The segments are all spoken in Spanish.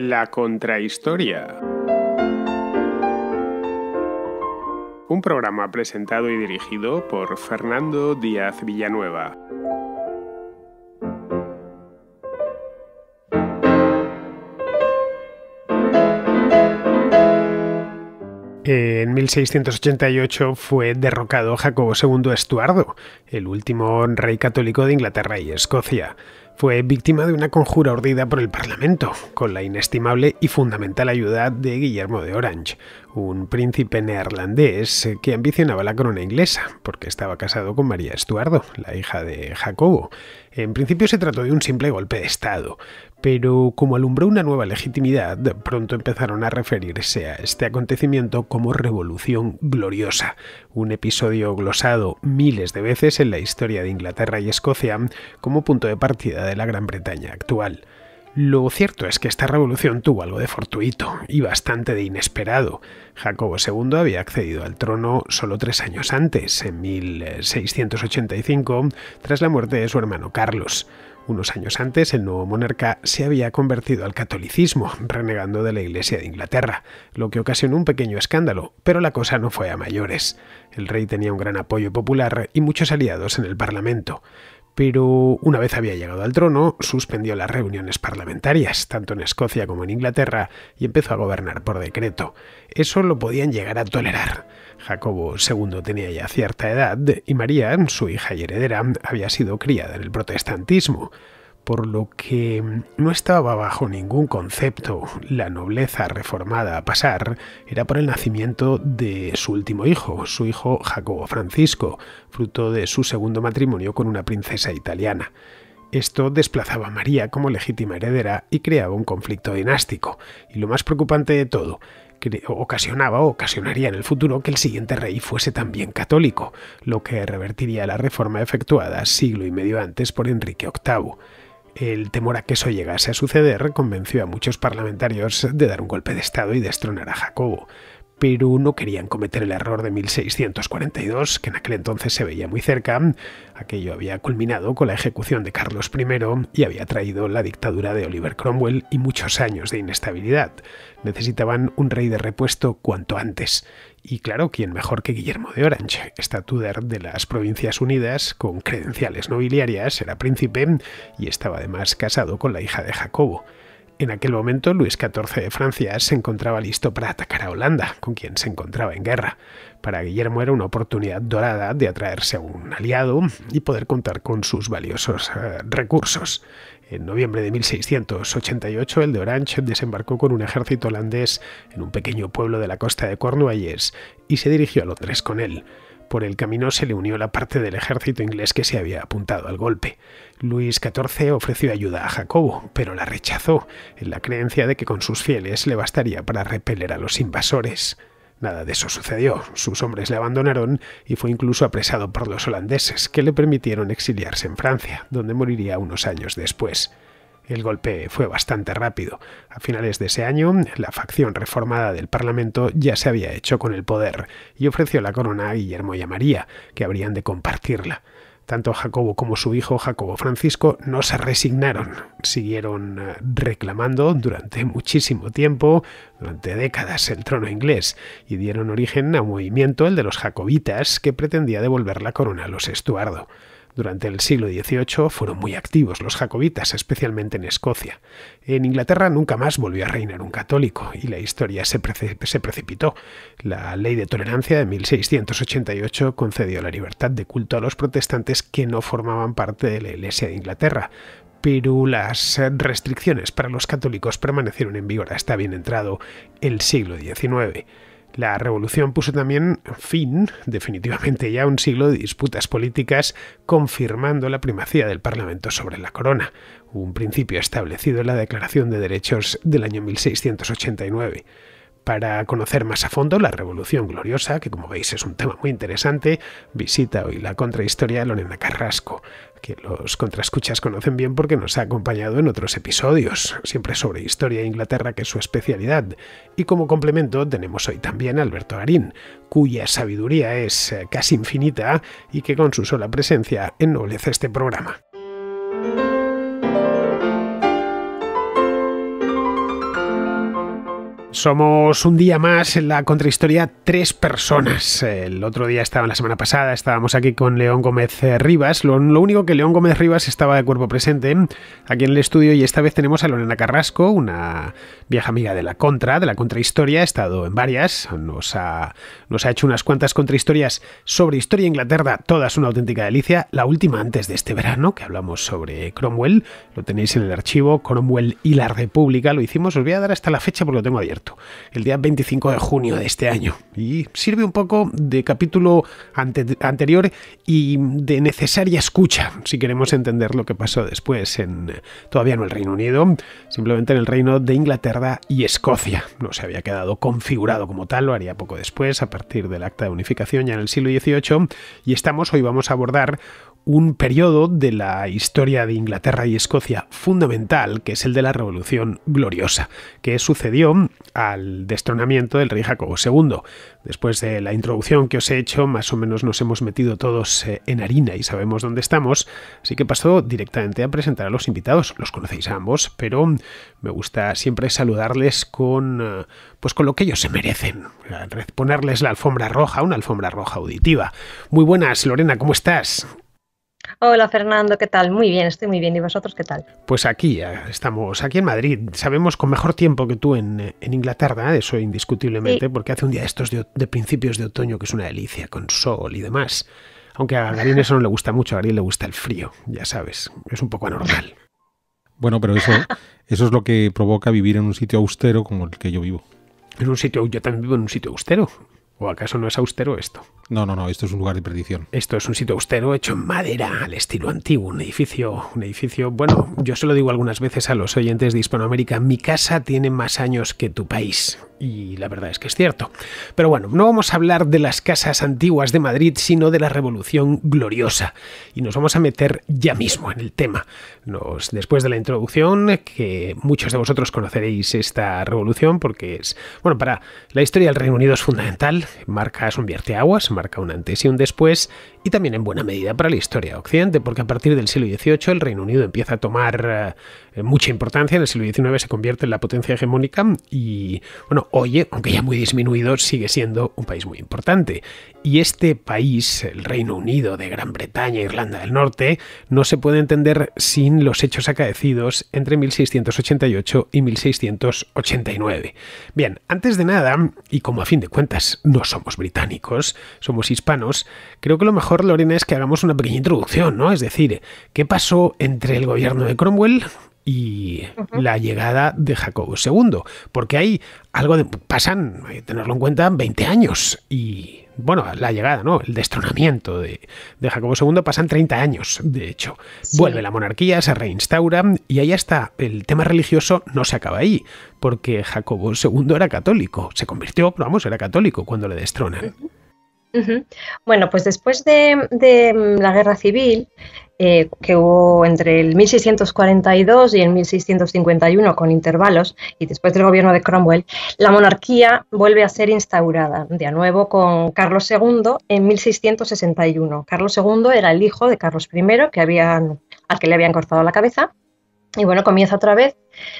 La Contrahistoria. Un programa presentado y dirigido por Fernando Díaz Villanueva. En 1688 fue derrocado Jacobo II Estuardo, el último rey católico de Inglaterra y Escocia fue víctima de una conjura urdida por el Parlamento, con la inestimable y fundamental ayuda de Guillermo de Orange, un príncipe neerlandés eh, que ambicionaba la corona inglesa, porque estaba casado con María Estuardo, la hija de Jacobo. En principio se trató de un simple golpe de Estado, pero como alumbró una nueva legitimidad, pronto empezaron a referirse a este acontecimiento como Revolución Gloriosa, un episodio glosado miles de veces en la historia de Inglaterra y Escocia como punto de partida de la Gran Bretaña actual. Lo cierto es que esta revolución tuvo algo de fortuito y bastante de inesperado. Jacobo II había accedido al trono solo tres años antes, en 1685, tras la muerte de su hermano Carlos. Unos años antes, el nuevo monarca se había convertido al catolicismo, renegando de la Iglesia de Inglaterra, lo que ocasionó un pequeño escándalo, pero la cosa no fue a mayores. El rey tenía un gran apoyo popular y muchos aliados en el Parlamento pero una vez había llegado al trono, suspendió las reuniones parlamentarias, tanto en Escocia como en Inglaterra, y empezó a gobernar por decreto. Eso lo podían llegar a tolerar. Jacobo II tenía ya cierta edad y María, su hija y heredera, había sido criada en el protestantismo por lo que no estaba bajo ningún concepto la nobleza reformada a pasar, era por el nacimiento de su último hijo, su hijo Jacobo Francisco, fruto de su segundo matrimonio con una princesa italiana. Esto desplazaba a María como legítima heredera y creaba un conflicto dinástico. Y lo más preocupante de todo, ocasionaba o ocasionaría en el futuro que el siguiente rey fuese también católico, lo que revertiría la reforma efectuada siglo y medio antes por Enrique VIII. El temor a que eso llegase a suceder convenció a muchos parlamentarios de dar un golpe de Estado y destronar a Jacobo, pero no querían cometer el error de 1642, que en aquel entonces se veía muy cerca. Aquello había culminado con la ejecución de Carlos I y había traído la dictadura de Oliver Cromwell y muchos años de inestabilidad. Necesitaban un rey de repuesto cuanto antes. Y claro, ¿quién mejor que Guillermo de Orange, Estatúder de las Provincias Unidas con credenciales nobiliarias, era príncipe y estaba además casado con la hija de Jacobo? En aquel momento, Luis XIV de Francia se encontraba listo para atacar a Holanda, con quien se encontraba en guerra. Para Guillermo era una oportunidad dorada de atraerse a un aliado y poder contar con sus valiosos eh, recursos. En noviembre de 1688, el de Orange desembarcó con un ejército holandés en un pequeño pueblo de la costa de Cornualles y se dirigió a Londres con él. Por el camino se le unió la parte del ejército inglés que se había apuntado al golpe. Luis XIV ofreció ayuda a Jacobo, pero la rechazó, en la creencia de que con sus fieles le bastaría para repeler a los invasores. Nada de eso sucedió. Sus hombres le abandonaron y fue incluso apresado por los holandeses, que le permitieron exiliarse en Francia, donde moriría unos años después. El golpe fue bastante rápido. A finales de ese año, la facción reformada del Parlamento ya se había hecho con el poder y ofreció la corona a Guillermo y a María, que habrían de compartirla. Tanto Jacobo como su hijo Jacobo Francisco no se resignaron, siguieron eh, reclamando durante muchísimo tiempo, durante décadas, el trono inglés y dieron origen a un movimiento, el de los jacobitas, que pretendía devolver la corona a los Estuardo. Durante el siglo XVIII fueron muy activos los jacobitas, especialmente en Escocia. En Inglaterra nunca más volvió a reinar un católico y la historia se, precipitó. La ley de tolerancia de 1688 concedió la libertad de culto a los protestantes que no formaban parte de la Iglesia de Inglaterra, pero las restricciones para los católicos permanecieron en vigor hasta bien entrado el siglo XIX. La revolución puso también fin, definitivamente ya, a un siglo de disputas políticas, confirmando la primacía del Parlamento sobre la corona, un principio establecido en la Declaración de Derechos del año 1689. Para conocer más a fondo la Revolución Gloriosa, que como veis es un tema muy interesante, visita hoy la contrahistoria de Lorena Carrasco, que los contraescuchas conocen bien porque nos ha acompañado en otros episodios, siempre sobre historia de Inglaterra, que es su especialidad. Y como complemento tenemos hoy también a Alberto Arín, cuya sabiduría es eh, casi infinita y que con su sola presencia ennoblece este programa. Somos un día más en la contrahistoria tres personas. El otro día estaba, la semana pasada, estábamos aquí con León Gómez eh, Rivas. Lo, único que León Gómez Rivas estaba de cuerpo presente ¿eh? aquí en el estudio y esta vez tenemos a Lorena Carrasco, una vieja amiga de la contra, de la contrahistoria. Ha estado en varias, nos ha, hecho unas cuantas contrahistorias sobre historia Inglaterra, todas una auténtica delicia. La última antes de este verano, que hablamos sobre Cromwell, lo tenéis en el archivo Cromwell y la República. Lo hicimos, os voy a dar hasta la fecha porque lo tengo abierto el día 25 de junio de este año. Y sirve un poco de capítulo anterior y de necesaria escucha, si queremos entender lo que pasó después en, todavía no el Reino Unido, simplemente en el Reino de Inglaterra y Escocia. No se había quedado configurado como tal, lo haría poco después, a partir del Acta de Unificación ya en el siglo XVIII, y estamos, hoy vamos a abordar un periodo de la historia de Inglaterra y Escocia fundamental, que es el de la Revolución Gloriosa, que sucedió al destronamiento del rey Jacobo II. Después de la introducción que os he hecho, más o menos nos hemos metido todos eh, en harina y sabemos dónde estamos, así que paso directamente a presentar a los invitados. Los conocéis a ambos, pero me gusta siempre saludarles con, eh, pues con lo que ellos se merecen, ponerles la alfombra roja, una alfombra roja auditiva. Muy buenas, Lorena, ¿cómo estás? Hola Fernando, ¿qué tal? Muy bien, estoy muy bien. ¿Y vosotros qué tal? Pues aquí estamos, aquí en Madrid. Sabemos con mejor tiempo que tú en, Inglaterra, eso indiscutiblemente, porque hace un día estos de, principios de otoño que es una delicia, con sol y demás. Aunque a Garín eso no le gusta mucho, a Garín le gusta el frío, ya sabes, es un poco anormal. Bueno, pero eso, eso es lo que provoca vivir en un sitio austero como el que yo vivo. En un sitio, yo también vivo en un sitio austero. ¿O acaso no es austero esto? No, no, no, esto es un lugar de perdición. Esto es un sitio austero hecho en madera, al estilo antiguo, un edificio, un edificio, bueno, yo se lo digo algunas veces a los oyentes de Hispanoamérica, mi casa tiene más años que tu país. Y la verdad es que es cierto. Pero bueno, no vamos a hablar de las casas antiguas de Madrid, sino de la Revolución Gloriosa. Y nos vamos a meter ya mismo en el tema. Nos, después de la introducción, que muchos de vosotros conoceréis esta revolución, porque es, bueno, para la historia del Reino Unido es fundamental. Marca, es un vierteaguas, marca un antes y un después, y también en buena medida para la historia de Occidente, porque a partir del siglo XVIII el Reino Unido empieza a tomar eh, mucha importancia, en el siglo XIX se convierte en la potencia hegemónica y, bueno, hoy, aunque ya muy disminuido, sigue siendo un país muy importante. Y este país, el Reino Unido de Gran Bretaña e Irlanda del Norte, no se puede entender sin los hechos acaecidos entre 1688 y 1689. Bien, antes de nada, y como a fin de cuentas no somos británicos, somos hispanos, creo que lo mejor, Lorena, es que hagamos una pequeña introducción, ¿no? Es decir, ¿qué pasó entre el gobierno de Cromwell y la llegada de Jacobo II, porque hay algo de... pasan, hay que tenerlo en cuenta, 20 años y bueno, la llegada, ¿no? El destronamiento de, de Jacobo II pasan 30 años, de hecho. Vuelve la monarquía, se reinstaura y ahí está. El tema religioso no se acaba ahí, porque Jacobo II era católico, se convirtió, pero vamos, era católico cuando le destronan. Eh, bueno, pues después de, la guerra civil, eh, que hubo entre el 1642 y el 1651 con intervalos, y después del gobierno de Cromwell, la monarquía vuelve a ser instaurada, de nuevo con Carlos II en 1661. Carlos II era el hijo de Carlos I, que habían, al que le habían cortado la cabeza, y bueno, comienza otra vez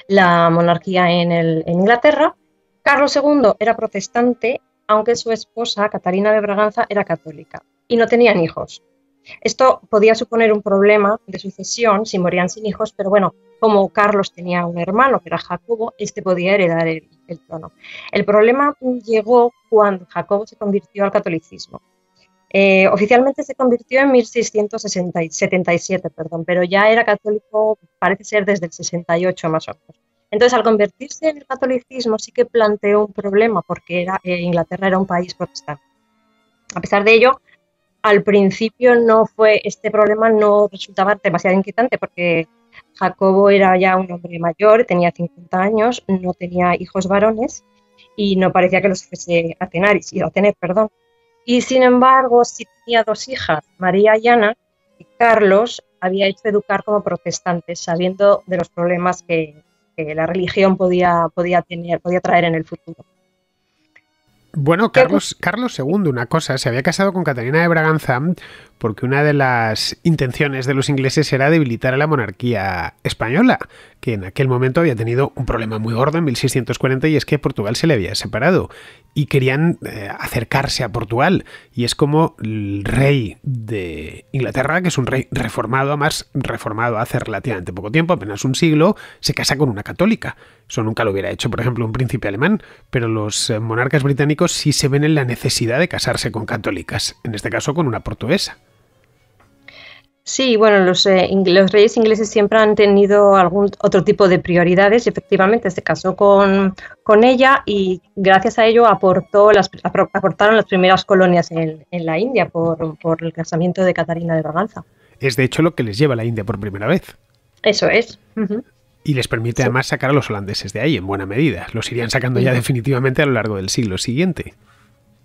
la monarquía en, en Inglaterra. Carlos II era protestante aunque su esposa, Catarina de Braganza, era católica y no tenían hijos. Esto podía suponer un problema de sucesión si morían sin hijos, pero bueno, como Carlos tenía un hermano que era Jacobo, este podía heredar el, trono. El problema llegó cuando Jacobo se convirtió al catolicismo. Eh, oficialmente se convirtió en 1677, perdón, pero ya era católico, parece ser desde el 68 más o menos. Entonces, al convertirse en el catolicismo, sí que planteó un problema, porque eh, Inglaterra era un país protestante. A pesar de ello, al principio no fue este problema no resultaba demasiado inquietante, porque Jacobo era ya un hombre mayor, tenía 50 años, no tenía hijos varones y no parecía que los fuese a tener, perdón. Y sin embargo, sí tenía dos hijas, María y Ana, y Carlos había hecho educar como protestantes, sabiendo de los problemas que, que la religión podía, podía, tener, podía traer en el futuro. Bueno, Carlos, Carlos II, una cosa, se había casado con Catalina de Braganza porque una de las intenciones de los ingleses era debilitar a la monarquía española, que en aquel momento había tenido un problema muy gordo en 1640 y es que Portugal se le había separado y querían eh, acercarse a Portugal. Y es como el rey de Inglaterra, que es un rey reformado, más reformado hace relativamente poco tiempo, apenas un siglo, se casa con una católica. Eso nunca lo hubiera hecho, por ejemplo, un príncipe alemán, pero los eh, monarcas británicos sí se ven en la necesidad de casarse con católicas, en este caso con una portuguesa. Sí, bueno, eh, los, reyes ingleses siempre han tenido algún otro tipo de prioridades efectivamente se casó con, con ella y gracias a ello aportó las, aportaron las primeras colonias en, la India por, por, el casamiento de Catarina de Braganza. Es de hecho lo que les lleva a la India por primera vez. Eso es. Y les permite además sacar a los holandeses de ahí en buena medida. Los irían sacando ya definitivamente a lo largo del siglo siguiente.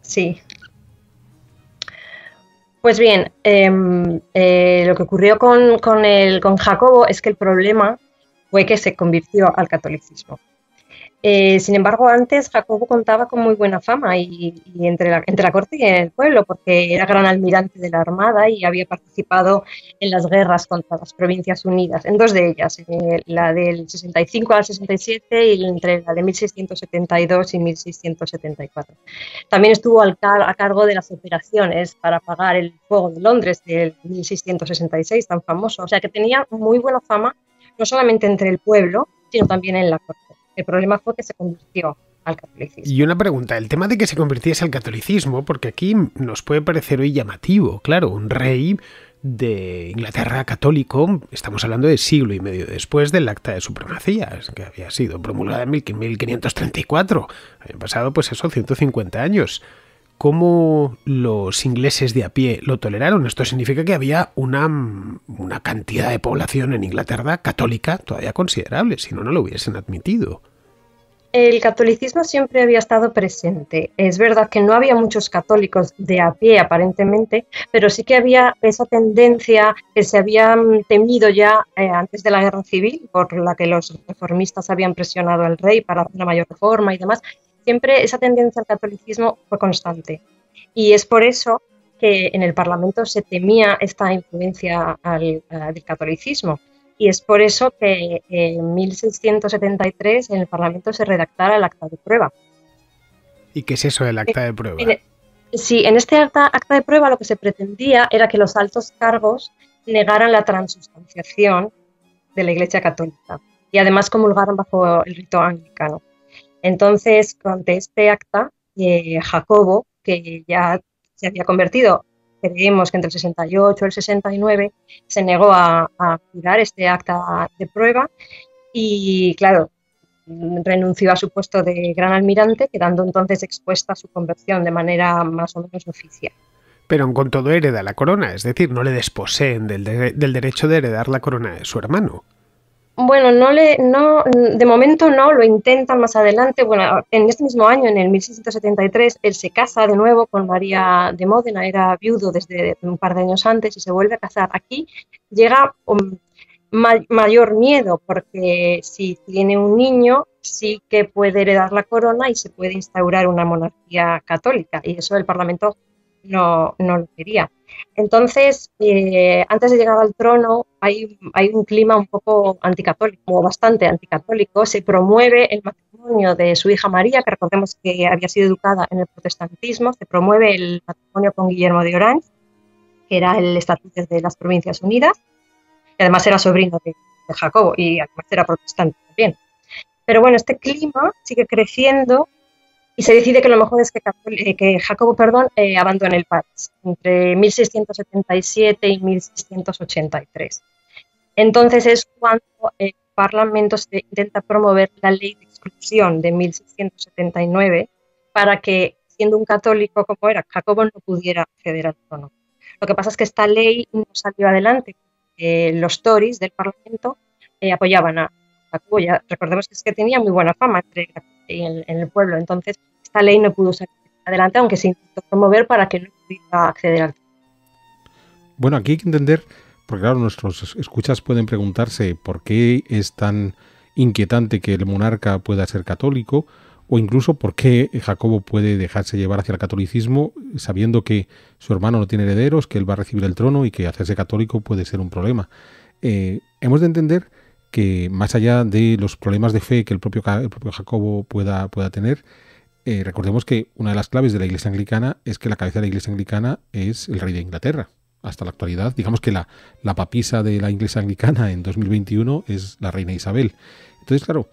Sí, pues bien, em, eh, lo que ocurrió con, con, el, con Jacobo es que el problema fue que se convirtió al catolicismo. Eh, sin embargo, antes Jacobo contaba con muy buena fama y, entre, la, corte y el pueblo, porque era gran almirante de la Armada y había participado en las guerras contra las Provincias Unidas, en dos de ellas, la del 65 al 67 y entre la de 1672 y 1674. También estuvo al a cargo de las operaciones para apagar el fuego de Londres del 1666, tan famoso. O sea que tenía muy buena fama, no solamente entre el pueblo, sino también en la corte. El problema fue que se convirtió al catolicismo. Y una pregunta, el tema de que se convirtiese al catolicismo, porque aquí nos puede parecer hoy llamativo, claro, un rey de Inglaterra católico, estamos hablando de siglo y medio después del Acta de Supremacía, que había sido promulgada en 1534, habían pasado pues eso, 150 años cómo los ingleses de a pie lo toleraron. Esto significa que había una, una cantidad de población en Inglaterra católica todavía considerable, si no, no lo hubiesen admitido. El catolicismo siempre había estado presente. Es verdad que no había muchos católicos de a pie, aparentemente, pero sí que había esa tendencia que se había mm, temido ya eh, antes de la guerra civil, por la que los reformistas habían presionado al rey para hacer una mayor reforma y demás, siempre esa tendencia al catolicismo fue constante. Y es por eso que en el Parlamento se temía esta influencia del catolicismo. Y es por eso que en 1673 en el Parlamento se redactara el acta de prueba. ¿Y qué es eso del acta de prueba? sí, en este acta, acta de prueba lo que se pretendía era que los altos cargos negaran la transustanciación de la Iglesia Católica y además comulgaran bajo el rito anglicano. Entonces, ante este acta, eh, Jacobo, que ya se había convertido, creemos que entre el 68 y el 69, se negó a, a este acta de prueba y, claro, renunció a su puesto de gran almirante, quedando entonces expuesta a su conversión de manera más o menos oficial. Pero con todo hereda la corona, es decir, no le desposeen del, del derecho de heredar la corona de su hermano. Bueno, no le, no, de momento no, lo intentan más adelante. Bueno, en este mismo año, en el 1673, él se casa de nuevo con María de Módena, era viudo desde un par de años antes y se vuelve a casar. Aquí llega um, mayor miedo porque si tiene un niño sí que puede heredar la corona y se puede instaurar una monarquía católica y eso el Parlamento no, no lo quería. Entonces, eh, antes de llegar al trono, hay, un clima un poco anticatólico, bastante anticatólico. Se promueve el matrimonio de su hija María, que recordemos que había sido educada en el protestantismo. Se promueve el matrimonio con Guillermo de Orange, que era el estatuto de las Provincias Unidas, y además era sobrino de, de Jacobo y además era protestante también. Pero bueno, este clima sigue creciendo y se decide que lo mejor es que, eh, Jacobo perdón, eh, abandone el país entre 1677 y 1683. Entonces es cuando el Parlamento se intenta promover la ley de exclusión de 1679 para que, siendo un católico como era, Jacobo no pudiera acceder al trono. Lo que pasa es que esta ley no salió adelante. los Tories del Parlamento eh, apoyaban a Recordemos que es que tenía muy buena fama en, el pueblo, entonces esta ley no pudo salir adelante, aunque se intentó promover para que no pudiera acceder al Bueno, aquí hay que entender, porque claro, nuestros escuchas pueden preguntarse por qué es tan inquietante que el monarca pueda ser católico, o incluso por qué Jacobo puede dejarse llevar hacia el catolicismo sabiendo que su hermano no tiene herederos, que él va a recibir el trono y que hacerse católico puede ser un problema. Eh, hemos de entender que más allá de los problemas de fe que el propio, propio Jacobo pueda, pueda tener, eh, recordemos que una de las claves de la Iglesia Anglicana es que la cabeza de la Iglesia Anglicana es el rey de Inglaterra. Hasta la actualidad, digamos que la, la papisa de la Iglesia Anglicana en 2021 es la reina Isabel. Entonces, claro,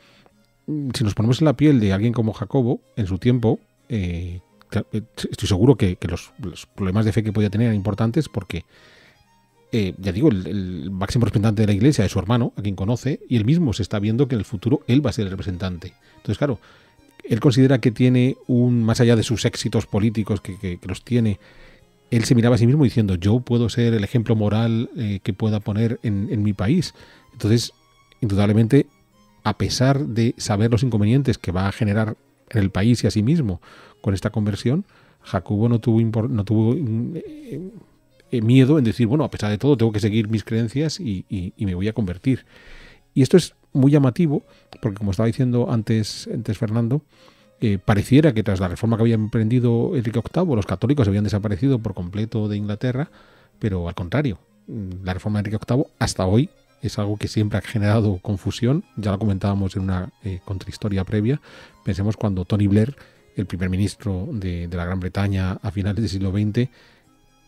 mm, si nos ponemos en la piel de alguien como Jacobo, en su tiempo, eh, eh, estoy seguro que, los, los, problemas de fe que podía tener eran importantes porque eh, ya digo, el, máximo representante de la iglesia es su hermano, a quien conoce, y él mismo se está viendo que en el futuro él va a ser el representante. Entonces, claro, él considera que tiene un, más allá de sus éxitos políticos que, los tiene, él se miraba a sí mismo diciendo, yo puedo ser el ejemplo moral eh, que pueda poner en, mi país. Entonces, indudablemente, a pesar de saber los inconvenientes que va a generar en el país y a sí mismo con esta conversión, Jacobo no tuvo, no tuvo mm, eh, eh, miedo en decir, bueno, a pesar de todo, tengo que seguir mis creencias y, me voy a convertir. Y esto es muy llamativo, porque como estaba diciendo antes, antes Fernando, eh, pareciera que tras la reforma que había emprendido Enrique VIII, los católicos habían desaparecido por completo de Inglaterra, pero al contrario, mm, la reforma de Enrique VIII hasta hoy es algo que siempre ha generado confusión, ya lo comentábamos en una eh, contrahistoria previa, pensemos cuando Tony Blair, el primer ministro de, de la Gran Bretaña a finales del siglo XX,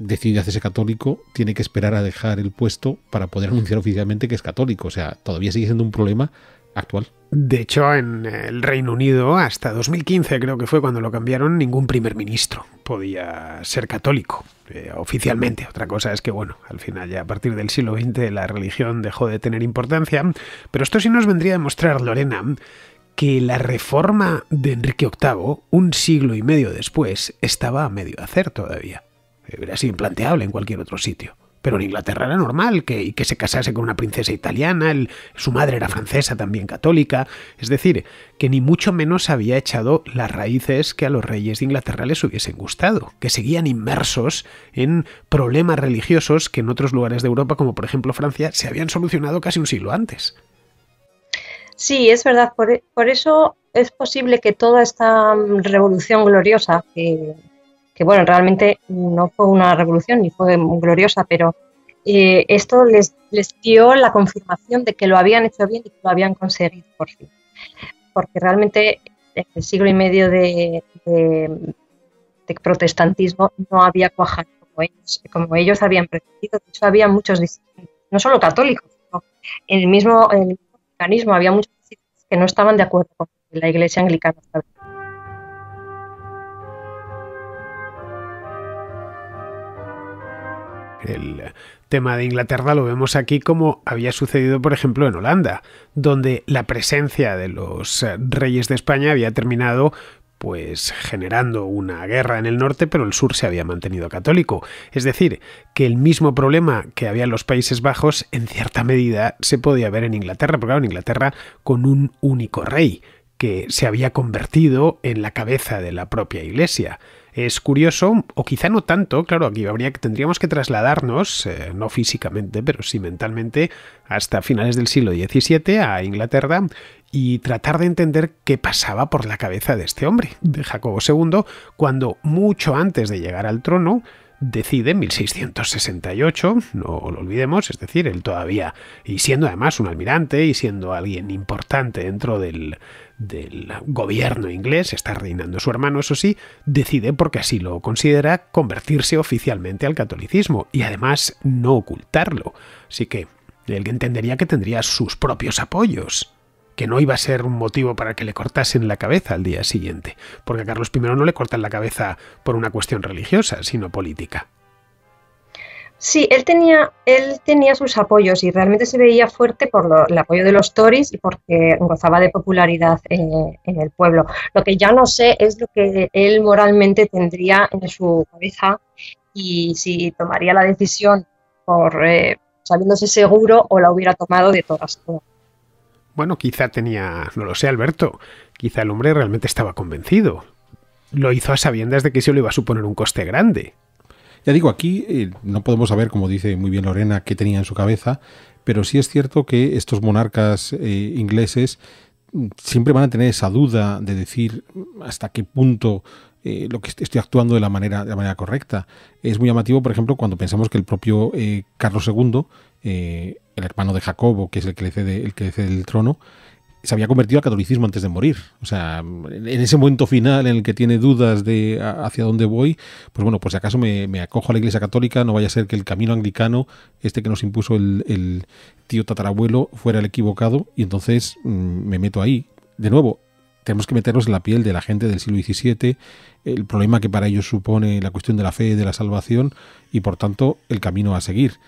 decide hacerse católico, tiene que esperar a dejar el puesto para poder anunciar oficialmente que es católico. O sea, todavía sigue siendo un problema actual. De hecho, en el Reino Unido, hasta 2015 creo que fue cuando lo cambiaron, ningún primer ministro podía ser católico eh, oficialmente. Otra cosa es que, bueno, al final ya a partir del siglo XX la religión dejó de tener importancia. Pero esto sí nos vendría a demostrar, Lorena, que la reforma de Enrique VIII, un siglo y medio después, estaba a medio hacer todavía vería así implanteable en cualquier otro sitio. Pero en Inglaterra era normal que, que se casase con una princesa italiana, su madre era francesa, también católica, es decir, que ni mucho menos había echado las raíces que a los reyes de Inglaterra les hubiesen gustado, que seguían inmersos en problemas religiosos que en otros lugares de Europa, como por ejemplo Francia, se habían solucionado casi un siglo antes. Sí, es verdad, por, por eso es posible que toda esta mm, revolución gloriosa que, que bueno, realmente no fue una revolución ni fue gloriosa, pero eh, esto les, les dio la confirmación de que lo habían hecho bien y que lo habían conseguido por fin. Porque realmente en el siglo y medio de, de, protestantismo no había cuajado como ellos, como ellos habían pretendido. De hecho, había muchos discípulos, no solo católicos, en el mismo, el mecanismo había muchos discípulos que no estaban de acuerdo con la iglesia anglicana. El tema de Inglaterra lo vemos aquí como había sucedido, por ejemplo, en Holanda, donde la presencia de los eh, reyes de España había terminado pues generando una guerra en el norte, pero el sur se había mantenido católico. Es decir, que el mismo problema que había en los Países Bajos, en cierta medida, se podía ver en Inglaterra, porque en Inglaterra con un único rey que se había convertido en la cabeza de la propia iglesia. Es curioso, o quizá no tanto, claro, aquí habría, tendríamos que trasladarnos, eh, no físicamente, pero sí mentalmente, hasta finales del siglo XVII a Inglaterra y tratar de entender qué pasaba por la cabeza de este hombre, de Jacobo II, cuando mucho antes de llegar al trono, decide en 1668, no lo olvidemos, es decir, él todavía, y siendo además un almirante y siendo alguien importante dentro del, del gobierno inglés, está reinando su hermano, eso sí, decide, porque así lo considera, convertirse oficialmente al catolicismo y además no ocultarlo. Así que él entendería que tendría sus propios apoyos, que no iba a ser un motivo para que le cortasen la cabeza al día siguiente, porque a Carlos I no le cortan la cabeza por una cuestión religiosa, sino política. Sí, él tenía, él tenía sus apoyos y realmente se veía fuerte por el apoyo de los Tories y porque gozaba de popularidad eh, en el pueblo. Lo que ya no sé es lo que él moralmente tendría en su cabeza y si tomaría la decisión por eh, sabiéndose seguro o la hubiera tomado de todas formas. Bueno, quizá tenía, no lo sé, Alberto, quizá el hombre realmente estaba convencido. Lo hizo a sabiendas de que se le iba a suponer un coste grande. Ya digo, aquí eh, no podemos saber, como dice muy bien Lorena, qué tenía en su cabeza, pero sí es cierto que estos monarcas eh, ingleses siempre van a tener esa duda de decir hasta qué punto eh, lo que estoy actuando de la manera correcta. Es muy llamativo, por ejemplo, cuando pensamos que el propio Carlos II, el hermano de Jacobo, que es el que le el, que le cede el trono, se había convertido al catolicismo antes de morir. O sea, en ese momento final en el que tiene dudas de hacia dónde voy, pues bueno, pues si acaso me, acojo a la Iglesia Católica, no vaya a ser que el camino anglicano, este que nos impuso el, tío tatarabuelo, fuera el equivocado y entonces mm, me meto ahí. De nuevo, tenemos que meternos en la piel de la gente del siglo XVII, el problema que para ellos supone la cuestión de la fe, de la salvación y por tanto el camino a seguir.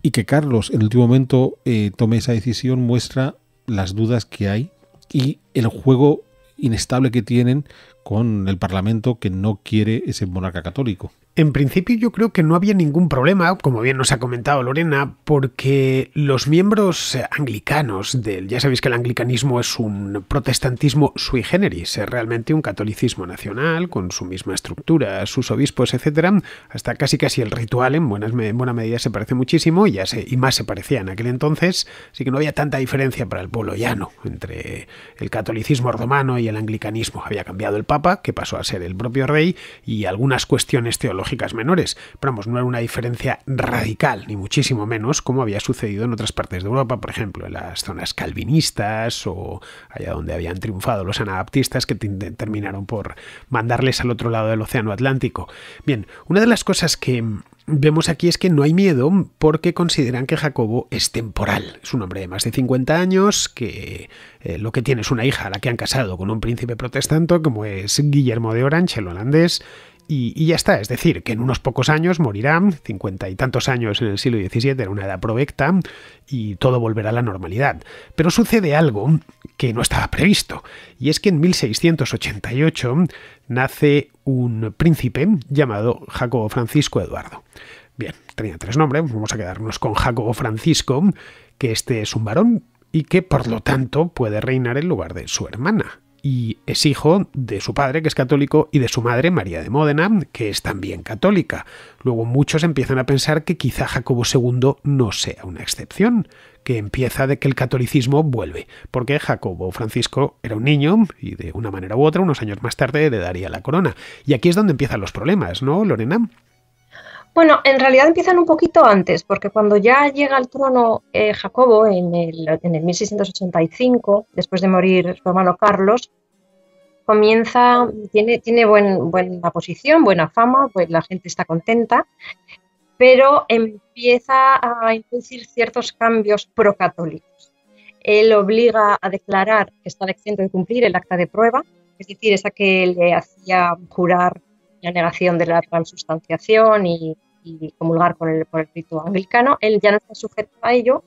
Y que Carlos en el último momento eh, tome esa decisión muestra las dudas que hay y el juego inestable que tienen con el Parlamento que no quiere ese monarca católico. En principio yo creo que no había ningún problema, como bien nos ha comentado Lorena, porque los miembros eh, anglicanos del, ya sabéis que el anglicanismo es un protestantismo sui generis, es realmente un catolicismo nacional con su misma estructura, sus obispos, etcétera, hasta casi casi el ritual en, buena medida se parece muchísimo y, ya y más se parecía en aquel entonces, así que no había tanta diferencia para el pueblo llano entre el catolicismo romano y el anglicanismo. Había cambiado el papa, que pasó a ser el propio rey, y algunas cuestiones teológicas menores, pero no era una diferencia radical, ni muchísimo menos como había sucedido en otras partes de Europa, por ejemplo, en las zonas calvinistas o allá donde habían triunfado los anabaptistas que terminaron por mandarles al otro lado del Océano Atlántico. Bien, una de las cosas que vemos aquí es que no hay miedo porque consideran que Jacobo es temporal. Es un hombre de más de 50 años que eh, lo que tiene es una hija a la que han casado con un príncipe protestante como es Guillermo de Orange, el holandés, y, ya está, es decir, que en unos pocos años morirá, cincuenta y tantos años en el siglo XVII era una edad provecta, y todo volverá a la normalidad. Pero sucede algo que no estaba previsto, y es que en 1688 nace un príncipe llamado Jacobo Francisco Eduardo. Bien, tenía tres nombres, vamos a quedarnos con Jacobo Francisco, que este es un varón y que por lo tanto puede reinar en lugar de su hermana, y es hijo de su padre, que es católico, y de su madre, María de Módena, que es también católica. Luego muchos empiezan a pensar que quizá Jacobo II no sea una excepción, que empieza de que el catolicismo vuelve, porque Jacobo Francisco era un niño y de una manera u otra, unos años más tarde, le daría la corona. Y aquí es donde empiezan los problemas, ¿no, Lorena? Bueno, en realidad empiezan un poquito antes, porque cuando ya llega al trono eh, Jacobo en el, en 1685, después de morir su hermano Carlos, comienza, tiene, tiene buen, buena posición, buena fama, pues la gente está contenta, pero empieza a introducir ciertos cambios pro-católicos. Él obliga a declarar que está exento de cumplir el acta de prueba, es decir, esa que le hacía jurar la negación de la transustanciación y, comulgar el, por el rito anglicano, él ya no está sujeto a ello.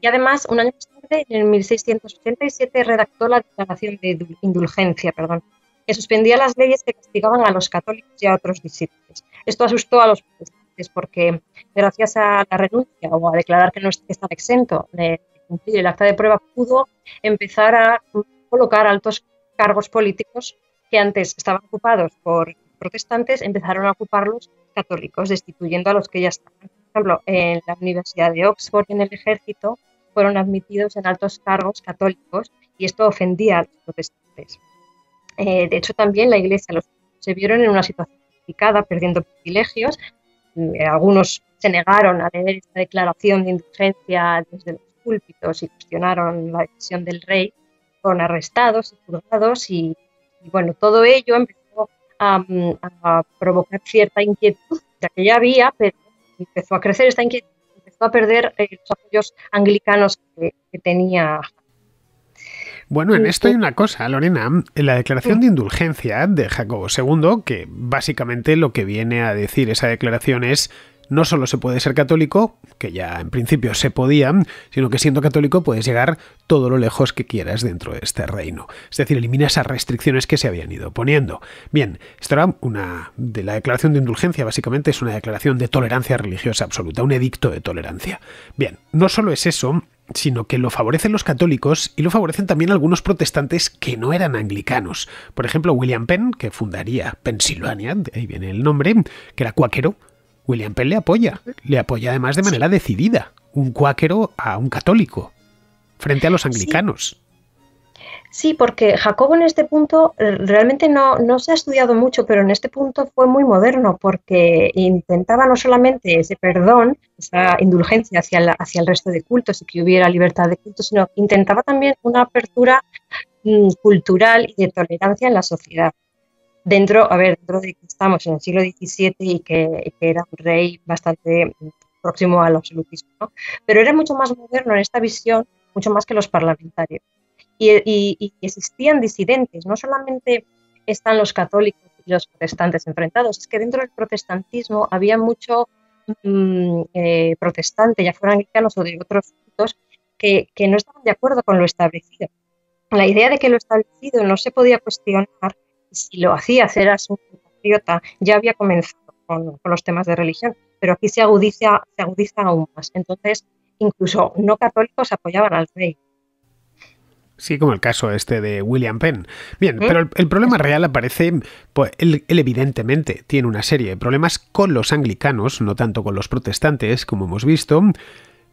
Y además, un año más tarde, en 1687, redactó la Declaración de Indulgencia, perdón, que suspendía las leyes que castigaban a los católicos y a otros disidentes Esto asustó a los protestantes porque, gracias a la renuncia o a declarar que no estaba exento de cumplir el acta de prueba, pudo empezar a colocar altos cargos políticos que antes estaban ocupados por protestantes empezaron a ocuparlos católicos, destituyendo a los que ya estaban. Por ejemplo, en la Universidad de Oxford y en el ejército fueron admitidos en altos cargos católicos y esto ofendía a los protestantes. Eh, de hecho, también la Iglesia se vieron en una situación complicada, perdiendo privilegios. Mm, eh, algunos se negaron a leer esta declaración de indulgencia desde los púlpitos y cuestionaron la decisión del rey. Fueron arrestados y juzgados y, y bueno, todo ello empezó a, provocar cierta inquietud, ya que ya había, pero empezó a crecer esta inquietud, empezó a perder eh, los apoyos anglicanos que, que tenía bueno, en esto hay una cosa, Lorena. En la declaración de indulgencia de Jacobo II, que básicamente lo que viene a decir esa declaración es no solo se puede ser católico, que ya en principio se podía, sino que siendo católico puedes llegar todo lo lejos que quieras dentro de este reino. Es decir, elimina esas restricciones que se habían ido poniendo. Bien, esta era una de la declaración de indulgencia, básicamente es una declaración de tolerancia religiosa absoluta, un edicto de tolerancia. Bien, no solo es eso, sino que lo favorecen los católicos y lo favorecen también algunos protestantes que no eran anglicanos. Por ejemplo, William Penn, que fundaría Pensilvania, de ahí viene el nombre, que era cuáquero, William Penn le apoya, le apoya además de manera decidida, un cuáquero a un católico, frente a los anglicanos. Sí. porque Jacobo en este punto eh, realmente no, no, se ha estudiado mucho, pero en este punto fue muy moderno porque intentaba no solamente ese perdón, esa indulgencia hacia, hacia el resto de cultos y que hubiera libertad de cultos, sino que intentaba también una apertura mm, cultural y de tolerancia en la sociedad dentro, a ver, dentro de que estamos en el siglo XVII y que, era un rey bastante próximo al absolutismo, ¿no? pero era mucho más moderno en esta visión, mucho más que los parlamentarios. Y, existían disidentes, no solamente están los católicos y los protestantes enfrentados, es que dentro del protestantismo había mucho mm, eh, protestante, ya fueran anglicanos o de otros cultos, que, que no estaban de acuerdo con lo establecido. La idea de que lo establecido no se podía cuestionar si lo hacías eras un patriota, ya había comenzado con, los temas de religión, pero aquí se agudiza, se agudiza aún más. Entonces, incluso no católicos apoyaban al rey. Sí, como el caso este de William Penn. Bien, ¿Eh? pero el, problema real aparece, pues él, evidentemente tiene una serie de problemas con los anglicanos, no tanto con los protestantes, como hemos visto,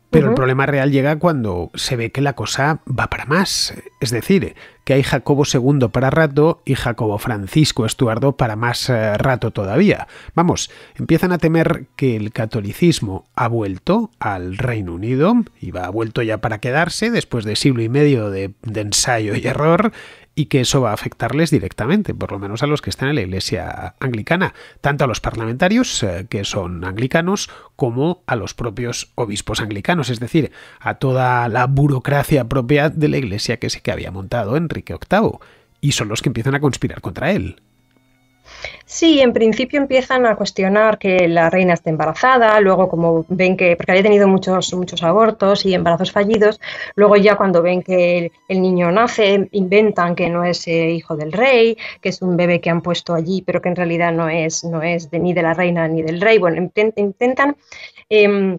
pero el problema real llega cuando se ve que la cosa va para más. Es decir, que hay Jacobo II para rato y Jacobo Francisco Estuardo para más eh, rato todavía. Vamos, empiezan a temer que el catolicismo ha vuelto al Reino Unido y va vuelto ya para quedarse después de siglo y medio de ensayo y error y que eso va a afectarles directamente, por lo menos a los que están en la Iglesia anglicana, tanto a los parlamentarios, eh, que son anglicanos, como a los propios obispos anglicanos, es decir, a toda la burocracia propia de la Iglesia que se que había montado Enrique VIII, y son los que empiezan a conspirar contra él. Sí, en principio empiezan a cuestionar que la reina esté embarazada, luego como ven que, porque había tenido muchos, muchos abortos y embarazos fallidos, luego ya cuando ven que el, niño nace, inventan que no es eh, hijo del rey, que es un bebé que han puesto allí, pero que en realidad no es, no es de, ni de la reina ni del rey. Bueno, intentan... Em,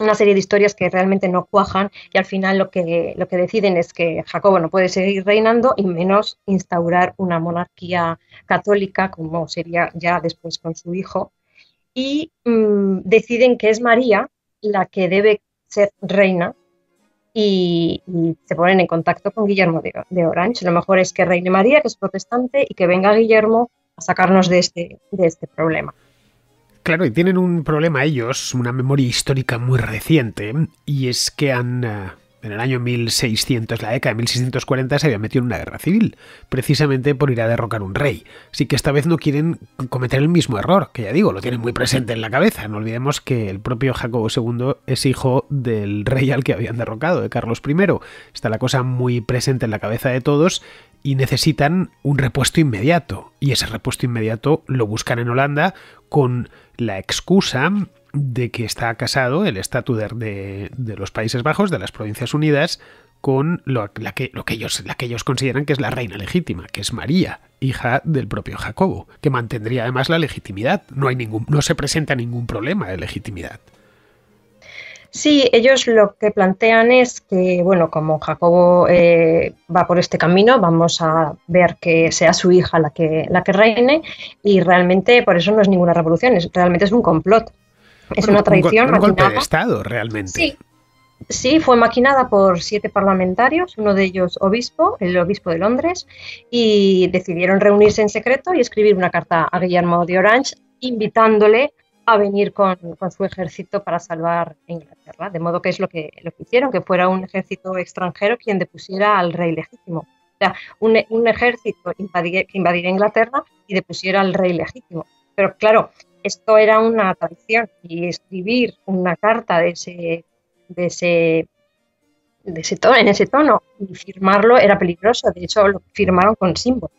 una serie de historias que realmente no cuajan y al final lo que, lo que deciden es que Jacobo no puede seguir reinando y menos instaurar una monarquía católica como sería ya después con su hijo. Y mm, deciden que es María la que debe ser reina y, se ponen en contacto con Guillermo de, Orange. Lo mejor es que reine María, que es protestante, y que venga Guillermo a sacarnos de este, de este problema. Claro, y tienen un problema ellos, una memoria histórica muy reciente, y es que han... Eh, en el año 1600, la década de 1640, se había metido en una guerra civil, precisamente por ir a derrocar un rey. Así que esta vez no quieren cometer el mismo error, que ya digo, lo tienen muy presente en la cabeza. No olvidemos que el propio Jacobo II es hijo del rey al que habían derrocado, de Carlos I. Está la cosa muy presente en la cabeza de todos y necesitan un repuesto inmediato. Y ese repuesto inmediato lo buscan en Holanda con la excusa de que está casado el estatus de, los Países Bajos, de las Provincias Unidas, con lo, la, que, ellos, que ellos consideran que es la reina legítima, que es María, hija del propio Jacobo, que mantendría además la legitimidad. No, hay ningún, no se presenta ningún problema de legitimidad. Sí, ellos lo que plantean es que, bueno, como Jacobo eh, va por este camino, vamos a ver que sea su hija la que, la que reine y realmente por eso no es ninguna revolución, realmente es un complot. Es una traición. Un, golpe de Estado, realmente. Sí, Sí, fue maquinada por siete parlamentarios, uno de ellos obispo, el obispo de Londres, y decidieron reunirse en secreto y escribir una carta a Guillermo de Orange invitándole a venir con, su ejército para salvar Inglaterra. De modo que es lo que, lo hicieron, que fuera un ejército extranjero quien depusiera al rey legítimo. O sea, un, ejército invadir, que invadiera Inglaterra y depusiera al rey legítimo. Pero claro, esto era una traición y escribir una carta de ese, de ese, de ese en ese tono y firmarlo era peligroso. De hecho, lo firmaron con símbolos.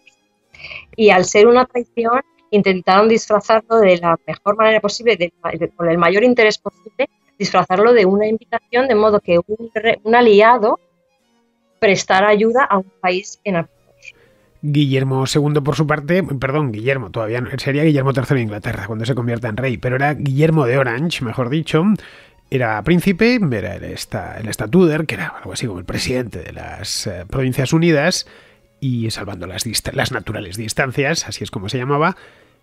Y al ser una traición, intentaron disfrazarlo de la mejor manera posible, con el mayor interés posible, disfrazarlo de una invitación, de modo que un, aliado prestara ayuda a un país en apuros. Guillermo II, por su parte, perdón, Guillermo, todavía no, sería Guillermo III de Inglaterra cuando se convierta en rey, pero era Guillermo de Orange, mejor dicho, era príncipe, era el, esta, estatuder, que era algo así como el presidente de las eh, Provincias Unidas, y salvando las, las naturales distancias, así es como se llamaba,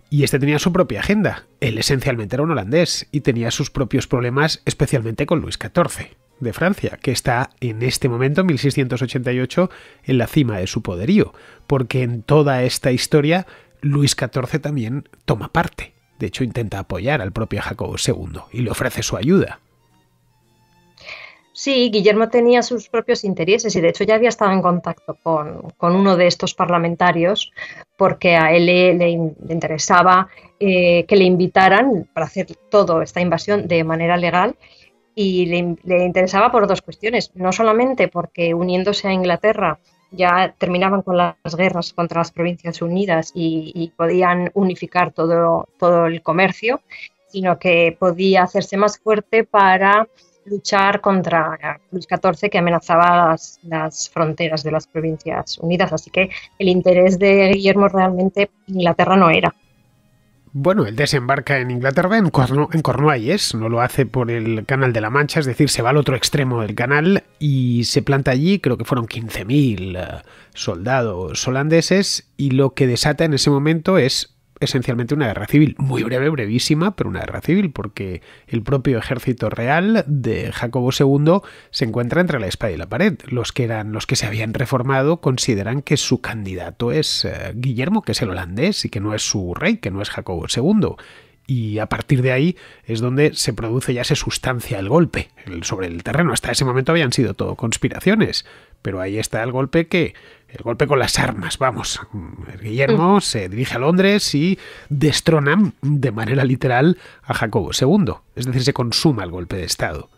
y este tenía su propia agenda. Él esencialmente era un holandés y tenía sus propios problemas, especialmente con Luis XIV de Francia, que está en este momento, 1688, en la cima de su poderío, porque en toda esta historia Luis XIV también toma parte. De hecho, intenta apoyar al propio Jacobo II y le ofrece su ayuda. Sí, Guillermo tenía sus propios intereses y de hecho ya había estado en contacto con, uno de estos parlamentarios porque a él le, interesaba eh, que le invitaran para hacer toda esta invasión de manera legal y le, interesaba por dos cuestiones, no solamente porque uniéndose a Inglaterra ya terminaban con las guerras contra las provincias unidas y, y podían unificar todo, todo el comercio, sino que podía hacerse más fuerte para luchar contra Luis XIV, que amenazaba las, fronteras de las provincias unidas. Así que el interés de Guillermo realmente en Inglaterra no era. Bueno, él desembarca en Inglaterra, en, en Cornualles, no lo hace por el Canal de la Mancha, es decir, se va al otro extremo del canal y se planta allí, creo que fueron 15.000 eh, soldados holandeses, y lo que desata en ese momento es esencialmente una guerra civil, muy breve, brevísima, pero una guerra civil, porque el propio ejército real de Jacobo II se encuentra entre la espada y la pared. Los que eran los que se habían reformado consideran que su candidato es eh, Guillermo, que es el holandés y que no es su rey, que no es Jacobo II. Y a partir de ahí es donde se produce ya se sustancia el golpe sobre el terreno. Hasta ese momento habían sido todo conspiraciones, pero ahí está el golpe que el golpe con las armas, vamos. Guillermo mm. se dirige a Londres y destronan de manera literal a Jacobo II, es decir, se consuma el golpe de Estado.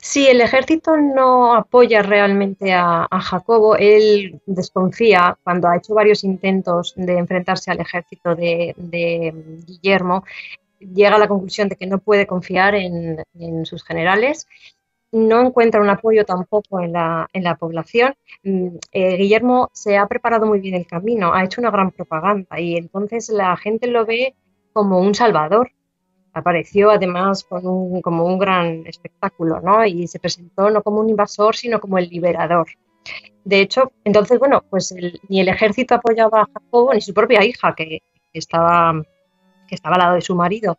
Sí, el ejército no apoya realmente a, Jacobo. Él desconfía cuando ha hecho varios intentos de enfrentarse al ejército de, Guillermo. Llega a la conclusión de que no puede confiar en sus generales no encuentra un apoyo tampoco en la, la población. Mm, eh, Guillermo se ha preparado muy bien el camino, ha hecho una gran propaganda y entonces la gente lo ve como un salvador. Apareció además como un gran espectáculo, ¿no? Y se presentó no como un invasor, sino como el liberador. De hecho, entonces, bueno, pues ni el ejército apoyaba a Jacobo, ni su propia hija, estaba, que estaba al lado de su marido.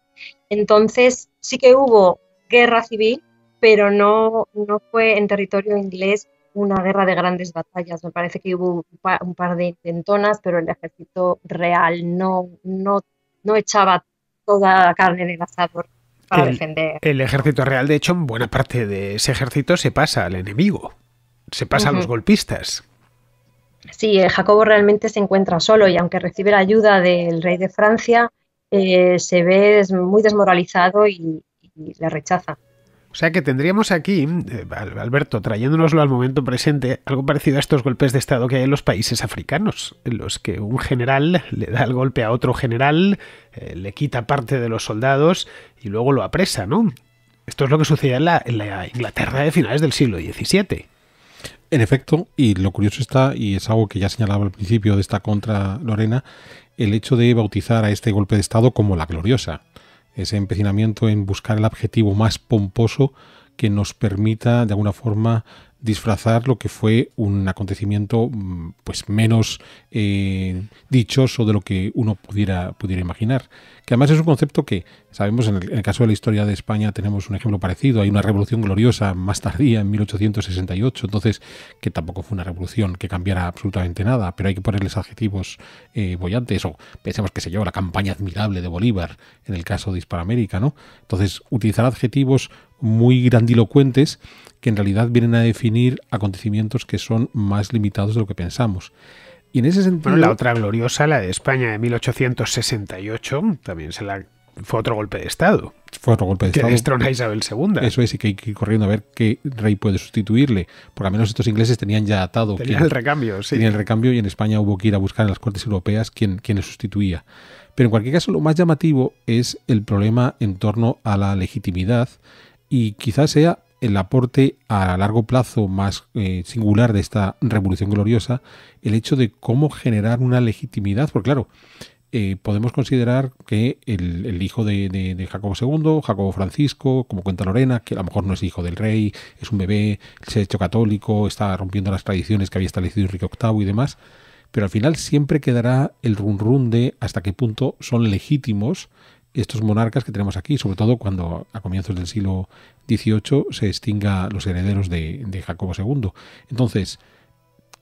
Entonces, sí que hubo guerra civil pero no, fue en territorio inglés una guerra de grandes batallas. Me parece que hubo un par, de intentonas, pero el ejército real no, no, echaba toda la carne en el asador para defender. El ejército real, de hecho, buena parte de ese ejército se pasa al enemigo, se pasa a los golpistas. Sí, eh, Jacobo realmente se encuentra solo y aunque recibe la ayuda del rey de Francia, eh, se ve muy desmoralizado y le rechaza. O sea que tendríamos aquí, eh, Alberto, trayéndonoslo al momento presente, algo parecido a estos golpes de Estado que hay en los países africanos, en los que un general le da el golpe a otro general, eh, le quita parte de los soldados y luego lo apresa, ¿no? Esto es lo que sucedía en la Inglaterra de finales del siglo XVII. En efecto, y lo curioso está, y es algo que ya señalaba al principio de esta contra Lorena, el hecho de bautizar a este golpe de Estado como la gloriosa ese empecinamiento en buscar el adjetivo más pomposo que nos permita de alguna forma disfrazar lo que fue un acontecimiento mm, pues menos eh, dichoso de lo que uno pudiera, pudiera imaginar. Que además es un concepto que sabemos en el, caso de la historia de España tenemos un ejemplo parecido. Hay una revolución gloriosa más tardía en 1868, entonces que tampoco fue una revolución que cambiara absolutamente nada, pero hay que ponerles adjetivos eh, bollantes o pensemos que se llevó la campaña admirable de Bolívar en el caso de Hispanoamérica, ¿no? Entonces utilizar adjetivos muy grandilocuentes que en realidad vienen a definir acontecimientos que son más limitados de lo que pensamos. Y en ese sentido... Bueno, la otra gloriosa, la de España de 1868, también se la fue otro golpe de Estado. Fue otro golpe de Estado. que destrona a Isabel II. Eso es, y que hay que ir corriendo a ver qué rey puede sustituirle. Porque al menos estos ingleses tenían ya atado. Tenían el recambio, sí. Tenían el recambio y en España hubo que ir a buscar en las cortes europeas quién, quién le sustituía. Pero en cualquier caso, lo más llamativo es el problema en torno a la legitimidad y quizás sea el aporte a largo plazo más eh, singular de esta revolución gloriosa, el hecho de cómo generar una legitimidad, porque claro, eh, podemos considerar que el, hijo de, Jacobo II, Jacobo Francisco, como cuenta Lorena, que a lo mejor no es hijo del rey, es un bebé, se ha hecho católico, está rompiendo las tradiciones que había establecido Enrique VIII y demás, pero al final siempre quedará el run run de hasta qué punto son legítimos estos monarcas que tenemos aquí, sobre todo cuando a comienzos del siglo XVIII se extinga los herederos de, Jacobo II. Entonces,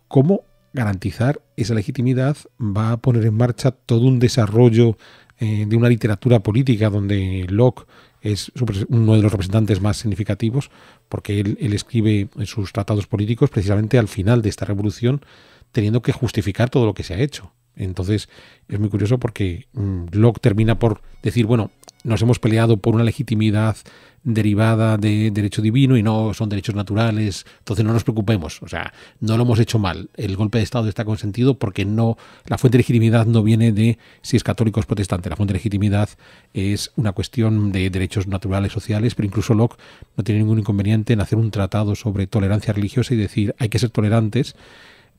¿cómo garantizar esa legitimidad va a poner en marcha todo un desarrollo eh, de una literatura política donde Locke es uno de los representantes más significativos porque él, él escribe sus tratados políticos precisamente al final de esta revolución teniendo que justificar todo lo que se ha hecho. Entonces es muy curioso porque mm, Locke termina por decir, bueno, nos hemos peleado por una legitimidad derivada de derecho divino y no son derechos naturales, entonces no nos preocupemos, o sea, no lo hemos hecho mal. El golpe de Estado está consentido porque no la fuente de legitimidad no viene de si es católico o es protestante, la fuente de legitimidad es una cuestión de derechos naturales, sociales, pero incluso Locke no tiene ningún inconveniente en hacer un tratado sobre tolerancia religiosa y decir hay que ser tolerantes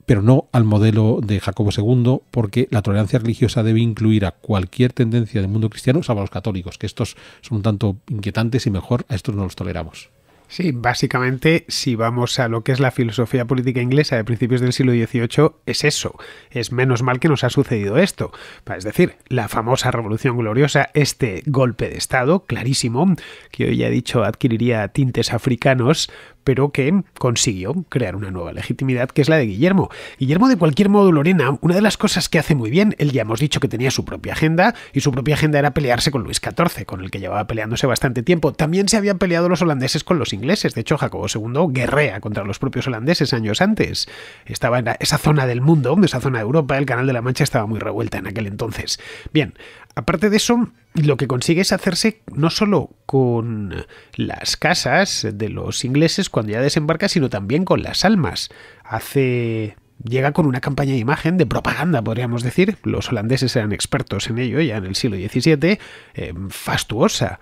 pero no al modelo de Jacobo II, porque la tolerancia religiosa debe incluir a cualquier tendencia del mundo cristiano, salvo a los católicos, que estos son un tanto inquietantes y mejor a estos no los toleramos. Sí, básicamente, si vamos a lo que es la filosofía política inglesa de principios del siglo XVIII, es eso. Es menos mal que nos ha sucedido esto. Es decir, la famosa Revolución Gloriosa, este golpe de Estado, clarísimo, que hoy ya he dicho adquiriría tintes africanos, pero que consiguió crear una nueva legitimidad, que es la de Guillermo. Guillermo, de cualquier modo, Lorena, una de las cosas que hace muy bien, él ya hemos dicho que tenía su propia agenda, y su propia agenda era pelearse con Luis XIV, con el que llevaba peleándose bastante tiempo. También se habían peleado los holandeses con los ingleses, de hecho, Jacobo II guerrea contra los propios holandeses años antes. Estaba en esa zona del mundo, esa zona de Europa, el Canal de la Mancha estaba muy revuelta en aquel entonces. Bien, aparte de eso, lo que consigue es hacerse no solo con las casas de los ingleses cuando ya desembarca, sino también con las almas. Hace llega con una campaña de imagen, de propaganda, podríamos decir. Los holandeses eran expertos en ello ya en el siglo XVII, eh, fastuosa.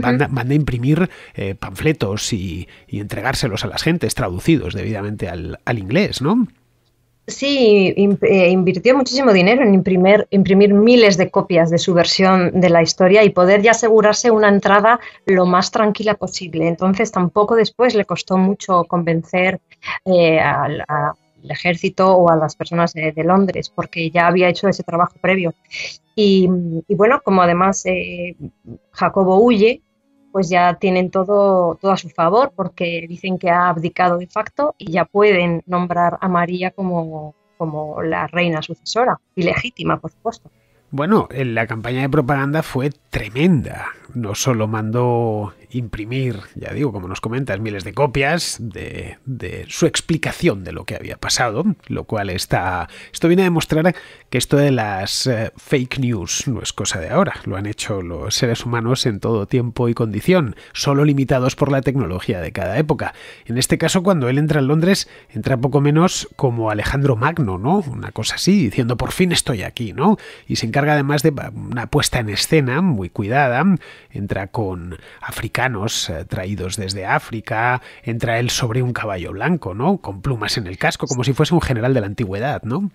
Van eh, a imprimir eh, panfletos y, entregárselos a las gentes, traducidos debidamente al inglés, ¿no? Sí, eh, invirtió muchísimo dinero en imprimir, miles de copias de su versión de la historia y poder ya asegurarse una entrada lo más tranquila posible. Entonces tampoco después le costó mucho convencer eh, al, ejército o a las personas de, Londres, porque ya había hecho ese trabajo previo. Y, bueno, como además eh, Jacobo huye, pues ya tienen todo, todo a su favor porque dicen que ha abdicado de facto y ya pueden nombrar a María como, como la reina sucesora, ilegítima legítima, por supuesto. Bueno, eh, la campaña de propaganda fue tremenda. No solo mandó imprimir, ya digo, como nos comentas, miles de copias de, su explicación de lo que había pasado, lo cual está... Esto viene a demostrar que esto de las eh, fake news no es cosa de ahora, lo han hecho los seres humanos en todo tiempo y condición, solo limitados por la tecnología de cada época. En este caso, cuando él entra en Londres, entra poco menos como Alejandro Magno, ¿no? Una cosa así, diciendo por fin estoy aquí, ¿no? Y se encarga además de una puesta en escena muy cuidada, entra con africanos, eh, traídos desde África, entra él sobre un caballo blanco, ¿no? Con plumas en el casco, como si fuese un general de la antigüedad, ¿no?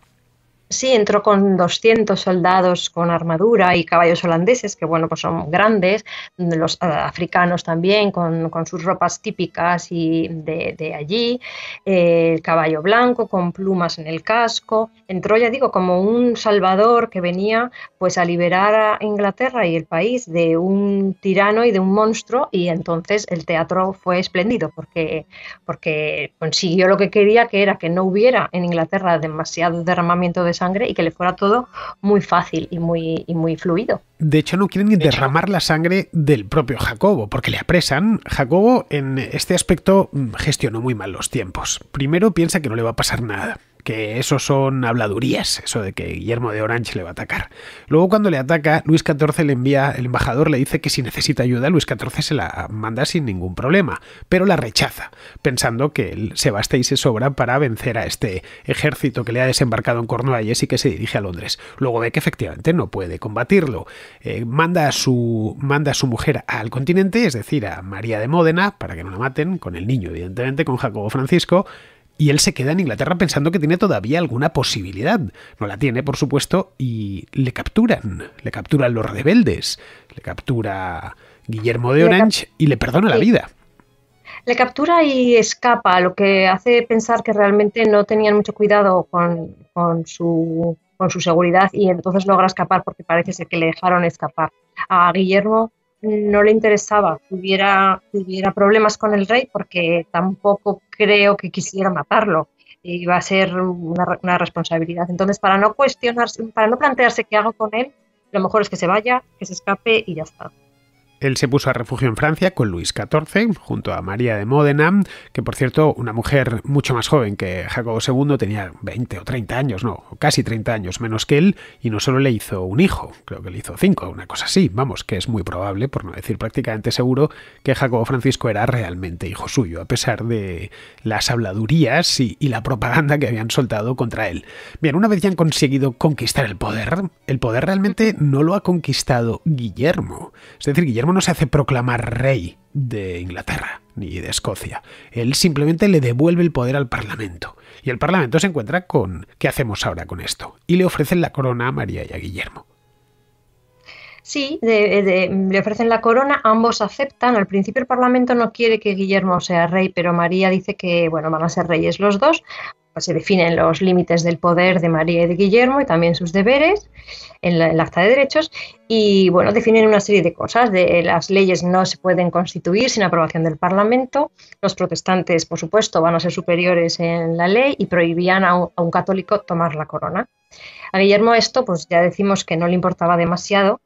Sí, entró con 200 soldados con armadura y caballos holandeses, que bueno, pues son grandes, los eh, africanos también, con, sus ropas típicas y de, allí, eh, el caballo blanco con plumas en el casco. Entró, ya digo, como un salvador que venía pues a liberar a Inglaterra y el país de un tirano y de un monstruo y entonces el teatro fue espléndido porque, porque consiguió lo que quería, que era que no hubiera en Inglaterra demasiado derramamiento de sangre y que le fuera todo muy fácil y muy, y muy fluido. De hecho, no quieren ni derramar la sangre del propio Jacobo, porque le apresan. Jacobo, en este aspecto, mm, gestionó muy mal los tiempos. Primero piensa que no le va a pasar nada, que eso son habladurías, eso de que Guillermo de Orange le va a atacar. Luego, cuando le ataca, Luis XIV le envía, el embajador le dice que si necesita ayuda, Luis XIV se la manda sin ningún problema, pero la rechaza, pensando que él se basta y se sobra para vencer a este ejército que le ha desembarcado en Cornualles y que se dirige a Londres. Luego ve que efectivamente no puede combatirlo. Eh, manda, a su, manda a su mujer al continente, es decir, a María de Módena, para que no la maten, con el niño, evidentemente, con Jacobo Francisco, y él se queda en Inglaterra pensando que tiene todavía alguna posibilidad. No la tiene, por supuesto, y le capturan. Le capturan los rebeldes. Le captura Guillermo de Orange y le perdona la vida. Le captura y escapa, lo que hace pensar que realmente no tenían mucho cuidado con, con su con su seguridad y entonces logra escapar porque parece ser que le dejaron escapar. A Guillermo no le interesaba que hubiera, problemas con el rey porque tampoco creo que quisiera matarlo. Iba a ser una, una responsabilidad. Entonces, para no cuestionarse, para no plantearse qué hago con él, lo mejor es que se vaya, que se escape y ya está. Él se puso a refugio en Francia con Luis XIV, junto a María de Módena, que por cierto, una mujer mucho más joven que Jacobo II, tenía 20 o 30 años, no, casi 30 años menos que él, y no solo le hizo un hijo, creo que le hizo cinco, una cosa así, vamos, que es muy probable, por no decir prácticamente seguro, que Jacobo Francisco era realmente hijo suyo, a pesar de las habladurías y, y la propaganda que habían soltado contra él. Bien, una vez ya han conseguido conquistar el poder, el poder realmente no lo ha conquistado Guillermo, es decir, Guillermo no se hace proclamar rey de Inglaterra ni de Escocia. Él simplemente le devuelve el poder al Parlamento. Y el Parlamento se encuentra con ¿qué hacemos ahora con esto? Y le ofrecen la corona a María y a Guillermo. Sí, le ofrecen la corona, ambos aceptan. Al principio el Parlamento no quiere que Guillermo sea rey, pero María dice que bueno, van a ser reyes los dos. Pues se definen los límites del poder de María y de Guillermo y también sus deberes en la, el Acta de Derechos y bueno, definen una serie de cosas. De, eh, las leyes no se pueden constituir sin aprobación del Parlamento. Los protestantes, por supuesto, van a ser superiores en la ley y prohibían a un, católico tomar la corona. A Guillermo esto, pues ya decimos que no le importaba demasiado,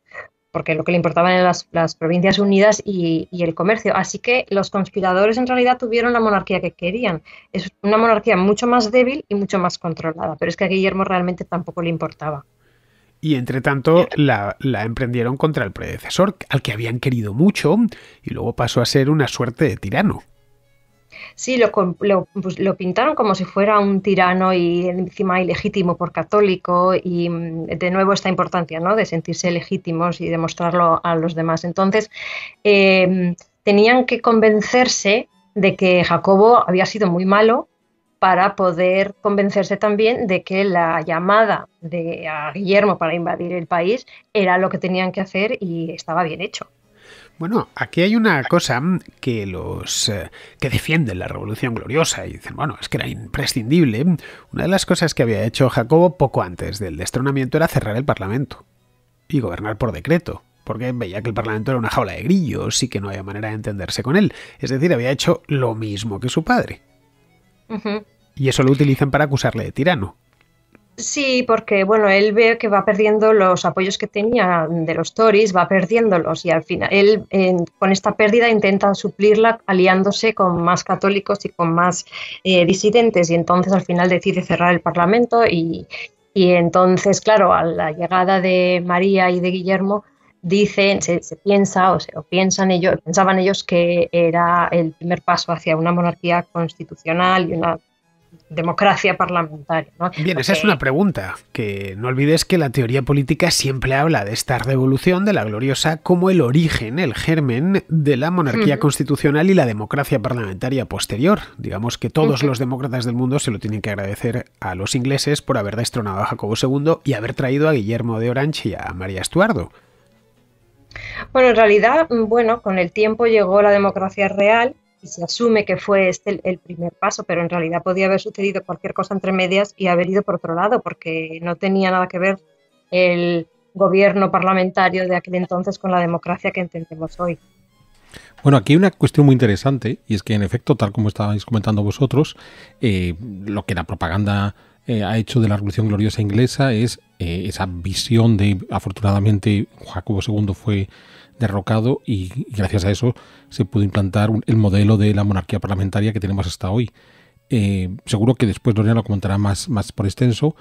porque lo que le importaban eran las, provincias unidas y, y, el comercio. Así que los conspiradores en realidad tuvieron la monarquía que querían. Es una monarquía mucho más débil y mucho más controlada, pero es que a Guillermo realmente tampoco le importaba. Y entre tanto la, emprendieron contra el predecesor, al que habían querido mucho, y luego pasó a ser una suerte de tirano. Sí, lo, pues, pintaron como si fuera un tirano y encima ilegítimo por católico y mm, de nuevo esta importancia ¿no? de sentirse legítimos y demostrarlo a los demás. Entonces, eh, tenían que convencerse de que Jacobo había sido muy malo para poder convencerse también de que la llamada de Guillermo para invadir el país era lo que tenían que hacer y estaba bien hecho. Bueno, aquí hay una cosa que los eh, que defienden la Revolución Gloriosa y dicen, bueno, es que era imprescindible. Una de las cosas que había hecho Jacobo poco antes del destronamiento era cerrar el Parlamento y gobernar por decreto, porque veía que el Parlamento era una jaula de grillos y que no había manera de entenderse con él. Es decir, había hecho lo mismo que su padre. Y eso lo utilizan para acusarle de tirano. Sí, porque bueno, él ve que va perdiendo los apoyos que tenía de los Tories, va perdiéndolos y al final él con esta pérdida intenta suplirla aliándose con más católicos y con más eh, disidentes y entonces al final decide cerrar el Parlamento y entonces, claro, a la llegada de María y de Guillermo, dicen, se, piensa o, o, piensan ellos, pensaban ellos que era el primer paso hacia una monarquía constitucional y una democracia parlamentaria. Bien, esa es una pregunta, que no olvides que la teoría política siempre habla de esta revolución de la gloriosa como el origen, el germen de la monarquía constitucional y la democracia parlamentaria posterior. Digamos que todos los demócratas del mundo se lo tienen que agradecer a los ingleses por haber destronado a Jacobo II y haber traído a Guillermo de Orange y a María Estuardo. Bueno, en realidad, bueno, con el tiempo llegó la democracia real y se asume que fue este el, primer paso, pero en realidad podía haber sucedido cualquier cosa entre medias y haber ido por otro lado, porque no tenía nada que ver el gobierno parlamentario de aquel entonces con la democracia que entendemos hoy. Bueno, aquí hay una cuestión muy interesante, y es que en efecto, tal como estabais comentando vosotros, eh, lo que la propaganda eh, ha hecho de la Revolución Gloriosa inglesa es eh, esa visión de, afortunadamente, Jacobo II fue derrocado y, gracias a eso se pudo implantar el modelo de la monarquía parlamentaria que tenemos hasta hoy. Eh, seguro que después Dorian lo comentará más, más por extenso.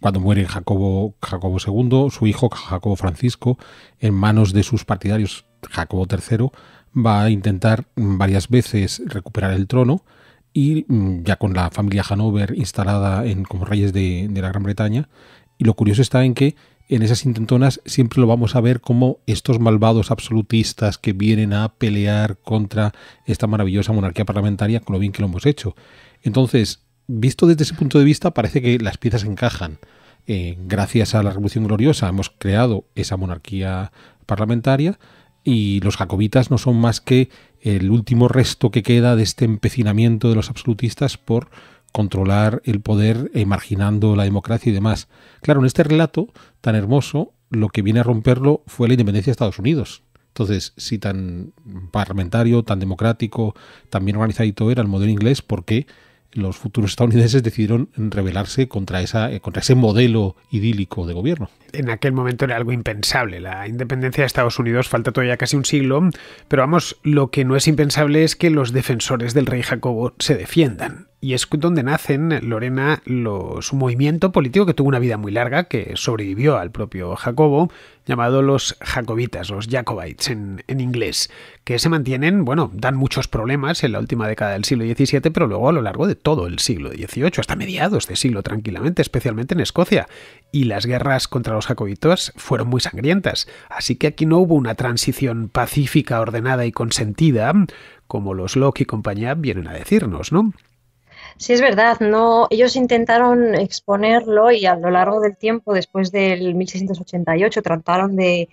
cuando muere Jacobo, Jacobo II, su hijo Jacobo Francisco, en manos de sus partidarios Jacobo III, va a intentar varias veces recuperar el trono y mm, ya con la familia Hanover instalada en, como reyes de, la Gran Bretaña. Y lo curioso está en que en esas intentonas siempre lo vamos a ver como estos malvados absolutistas que vienen a pelear contra esta maravillosa monarquía parlamentaria con lo bien que lo hemos hecho. Entonces, visto desde ese punto de vista, parece que las piezas encajan. Eh, gracias a la Revolución Gloriosa hemos creado esa monarquía parlamentaria y los jacobitas no son más que el último resto que queda de este empecinamiento de los absolutistas por controlar el poder, eh, marginando la democracia y demás. Claro, en este relato tan hermoso, lo que viene a romperlo fue la independencia de Estados Unidos. Entonces, si tan parlamentario, tan democrático, tan bien organizadito era el modelo inglés, ¿por qué? los futuros estadounidenses decidieron rebelarse contra, esa, eh, contra ese modelo idílico de gobierno. En aquel momento era algo impensable. La independencia de Estados Unidos falta todavía casi un siglo, pero vamos, lo que no es impensable es que los defensores del rey Jacobo se defiendan y es donde nacen, Lorena, los, movimiento político que tuvo una vida muy larga, que sobrevivió al propio Jacobo, llamado los jacobitas, los jacobites en, en, inglés, que se mantienen, bueno, dan muchos problemas en la última década del siglo XVII, pero luego a lo largo de todo el siglo XVIII, hasta mediados de siglo tranquilamente, especialmente en Escocia. Y las guerras contra los jacobitos fueron muy sangrientas, así que aquí no hubo una transición pacífica, ordenada y consentida, como los Locke y compañía vienen a decirnos, ¿no? Sí, es verdad, no, ellos intentaron exponerlo y a lo largo del tiempo, después del 1688, trataron de,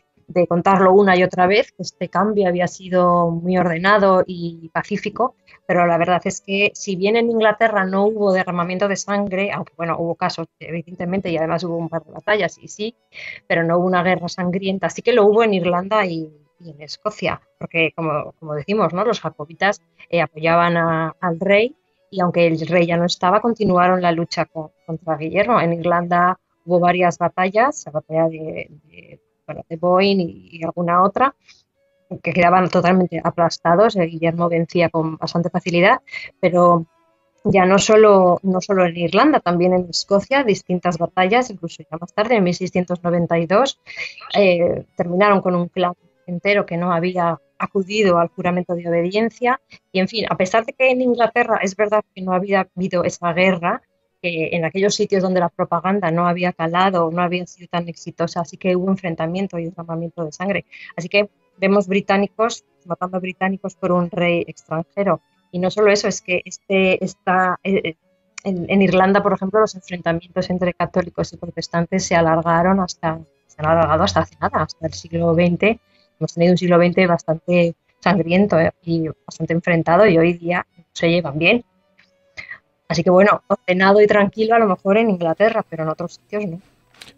contarlo una y otra vez, que este cambio había sido muy ordenado y pacífico, pero la verdad es que si bien en Inglaterra no hubo derramamiento de sangre, aunque bueno, hubo casos evidentemente y además hubo un par de batallas y sí, pero no hubo una guerra sangrienta, Así que lo hubo en Irlanda y, en Escocia, porque como, decimos, ¿no? los jacobitas eh, apoyaban al rey y aunque el rey ya no estaba, continuaron la lucha contra Guillermo. En Irlanda hubo varias batallas, la batalla de, de, y, alguna otra, que quedaban totalmente aplastados. Eh, Guillermo vencía con bastante facilidad, pero ya no solo, no solo en Irlanda, también en Escocia, distintas batallas, incluso ya más tarde, en 1692, eh, terminaron con un clan entero que no había acudido al juramento de obediencia y, en fin, a pesar de que en Inglaterra es verdad que no había habido esa guerra, que en aquellos sitios donde la propaganda no había calado, no había sido tan exitosa, así que hubo enfrentamiento y un derramamiento de sangre. Así que vemos británicos matando a británicos por un rey extranjero. Y no solo eso, es que este está eh, eh, en, Irlanda, por ejemplo, los enfrentamientos entre católicos y protestantes se alargaron hasta se han alargado hasta hace nada, hasta el siglo XX hemos tenido un siglo XX bastante sangriento eh, y bastante enfrentado y hoy día se llevan bien. Así que bueno, ordenado y tranquilo a lo mejor en Inglaterra, pero en otros sitios no.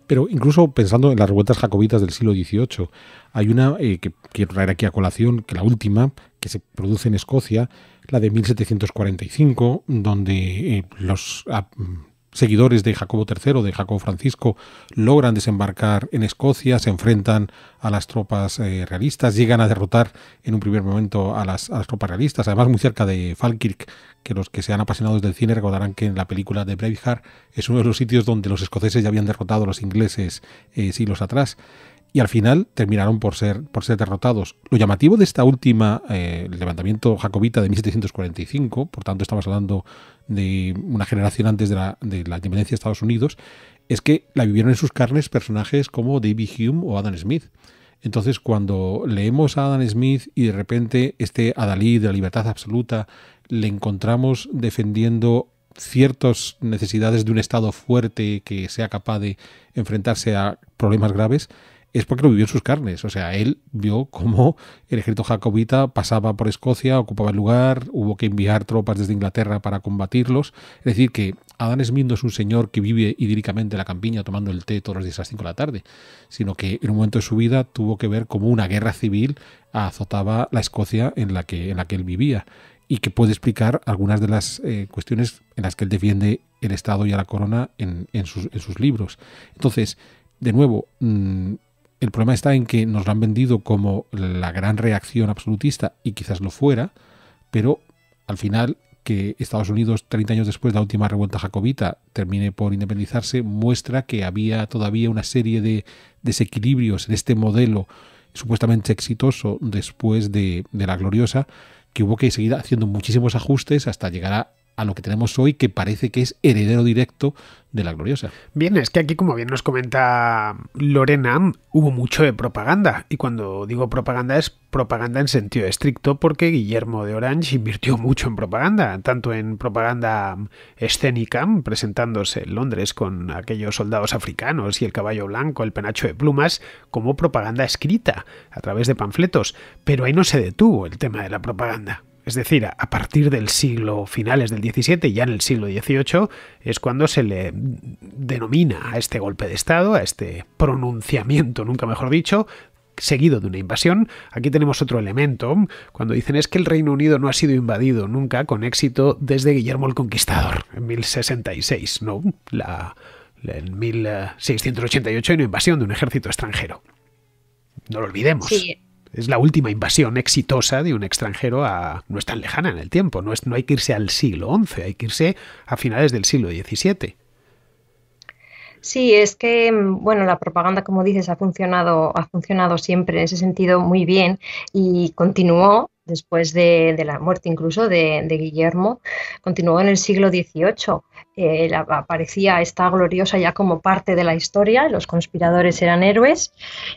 Pero incluso pensando en las revueltas jacobitas del siglo XVIII, hay una eh, que quiero traer aquí a colación, que la última, que se produce en Escocia, la de 1745, donde eh, los, ah, seguidores de Jacobo III, o de Jacobo Francisco, logran desembarcar en Escocia, se enfrentan a las tropas eh, realistas, llegan a derrotar en un primer momento a las, tropas realistas, además muy cerca de Falkirk, que los que sean apasionados del cine recordarán que en la película de Braveheart es uno de los sitios donde los escoceses ya habían derrotado a los ingleses eh, siglos atrás y al final terminaron por ser, por ser derrotados. Lo llamativo de esta última, eh, el levantamiento jacobita de 1745, por tanto estamos hablando de una generación antes de la, de la independencia de Estados Unidos, es que la vivieron en sus carnes personajes como David Hume o Adam Smith. Entonces, cuando leemos a Adam Smith y de repente este Adalí de la libertad absoluta le encontramos defendiendo ciertas necesidades de un Estado fuerte que sea capaz de enfrentarse a problemas graves, es porque lo vivió en sus carnes. O sea, él vio cómo el ejército jacobita pasaba por Escocia, ocupaba el lugar, hubo que enviar tropas desde Inglaterra para combatirlos. Es decir, que Adán Smith no es un señor que vive idílicamente en la campiña tomando el té todos los días a las 5 de la tarde, sino que en un momento de su vida tuvo que ver cómo una guerra civil azotaba la Escocia en la que, en la que él vivía y que puede explicar algunas de las eh, cuestiones en las que él defiende el Estado y a la corona en, sus, libros. Entonces, de nuevo, mm, el problema está en que nos lo han vendido como la gran reacción absolutista y quizás lo fuera, pero al final que Estados Unidos 30 años después de la última revuelta jacobita termine por independizarse muestra que había todavía una serie de desequilibrios en este modelo supuestamente exitoso después de, de la gloriosa que hubo que seguir haciendo muchísimos ajustes hasta llegar a a lo que tenemos hoy, que parece que es heredero directo de la gloriosa. Bien, es que aquí, como bien nos comenta Lorena, hubo mucho de propaganda. Y cuando digo propaganda es propaganda en sentido estricto, porque Guillermo de Orange invirtió mucho en propaganda, tanto en propaganda escénica, presentándose en Londres con aquellos soldados africanos y el caballo blanco, el penacho de plumas, como propaganda escrita, a través de panfletos. Pero ahí no se detuvo el tema de la propaganda. Es decir, a partir del siglo, finales del XVII, ya en el siglo XVIII, es cuando se le denomina a este golpe de Estado, a este pronunciamiento, nunca mejor dicho, seguido de una invasión. Aquí tenemos otro elemento, cuando dicen es que el Reino Unido no ha sido invadido nunca con éxito desde Guillermo el Conquistador, en 1066, ¿no? La, en 1688 hay una invasión de un ejército extranjero. No lo olvidemos. Es la última invasión exitosa de un extranjero a... no es tan lejana en el tiempo, no, es, no hay que irse al siglo XI, hay que irse a finales del siglo XVII. Sí, es que mm, bueno, la propaganda, como dices, ha funcionado, ha funcionado siempre en ese sentido muy bien y continuó después de, la muerte incluso de, de, Guillermo, continuó en el siglo XVIII aparecía esta gloriosa ya como parte de la historia, los conspiradores eran héroes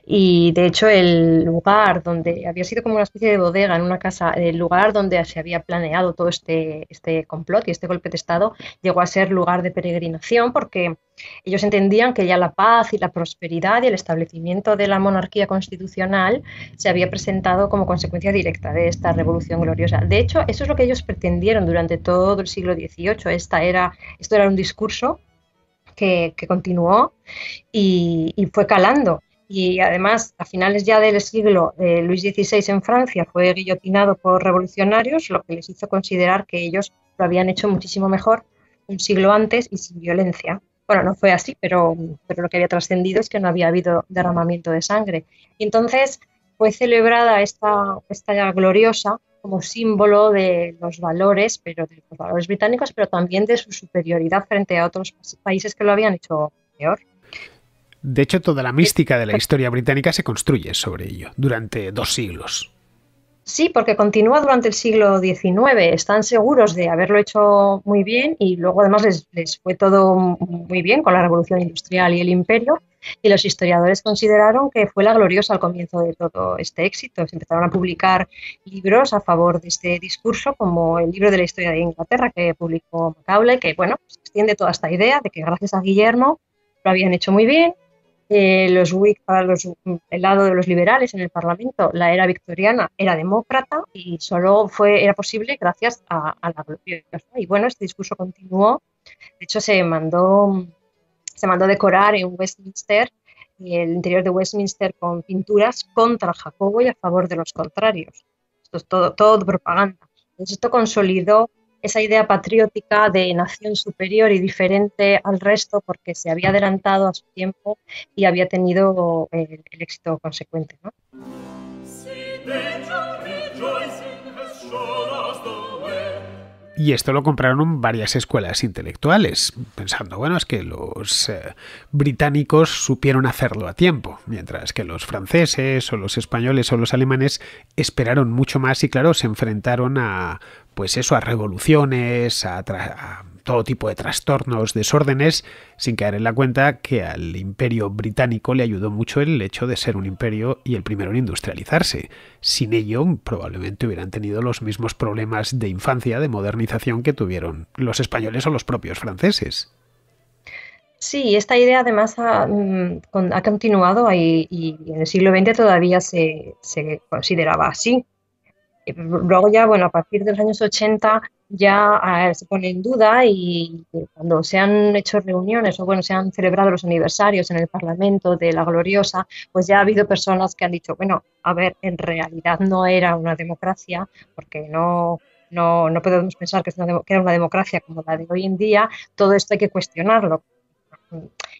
y de hecho el lugar donde había sido como una especie de bodega en una casa, el lugar donde se había planeado todo este, este complot y este golpe de Estado llegó a ser lugar de peregrinación porque ellos entendían que ya la paz y la prosperidad y el establecimiento de la monarquía constitucional se había presentado como consecuencia directa de esta revolución gloriosa. De hecho, eso es lo que ellos pretendieron durante todo el siglo XVIII. Esta era, esto era un discurso que, continuó y, fue calando y además a finales ya del siglo eh, Luis XVI en Francia fue guillotinado por revolucionarios, lo que les hizo considerar que ellos lo habían hecho muchísimo mejor un siglo antes y sin violencia bueno, no fue así, pero, lo que había trascendido es que no había habido derramamiento de sangre. Y entonces fue celebrada esta, esta gloriosa como símbolo de los valores, pero de los valores británicos, pero también de su superioridad frente a otros países que lo habían hecho peor. De hecho, toda la mística de la historia británica se construye sobre ello durante dos siglos. Sí, porque continúa durante el siglo XIX. Están seguros de haberlo hecho muy bien y luego además les, fue todo muy bien con la Revolución Industrial y el Imperio. Y los historiadores consideraron que fue la gloriosa al comienzo de todo este éxito. Se empezaron a publicar libros a favor de este discurso, como el libro de la historia de Inglaterra que publicó Macaulay, que bueno, extiende toda esta idea de que gracias a Guillermo lo habían hecho muy bien eh, los Whig para los, el lado de los liberales en el Parlamento, la era victoriana era demócrata y solo fue, era posible gracias a, la Y bueno, este discurso continuó. De hecho, se mandó, se mandó decorar en Westminster el interior de Westminster con pinturas contra Jacobo y a favor de los contrarios. Esto es todo, todo propaganda. esto consolidó esa idea patriótica de nación superior y diferente al resto porque se había adelantado a su tiempo y había tenido eh, el, éxito consecuente. Y esto lo compraron varias escuelas intelectuales, pensando, bueno, es que los eh, británicos supieron hacerlo a tiempo, mientras que los franceses o los españoles o los alemanes esperaron mucho más y claro, se enfrentaron a, pues eso, a revoluciones, a, a todo tipo de trastornos, desórdenes, sin caer en la cuenta que al imperio británico le ayudó mucho el hecho de ser un imperio y el primero en industrializarse. Sin ello, probablemente hubieran tenido los mismos problemas de infancia, de modernización que tuvieron los españoles o los propios franceses. Sí, esta idea además ha, mm, continuado y, en el siglo XX todavía se, consideraba así. Eh, luego ya, bueno, a partir de los años 80 ya se pone en duda y, cuando se han hecho reuniones o bueno, se han celebrado los aniversarios en el Parlamento de la Gloriosa, pues ya ha habido personas que han dicho, bueno, a ver, en realidad no era una democracia porque no no, podemos pensar que, era una democracia como la de hoy en día, todo esto hay que cuestionarlo.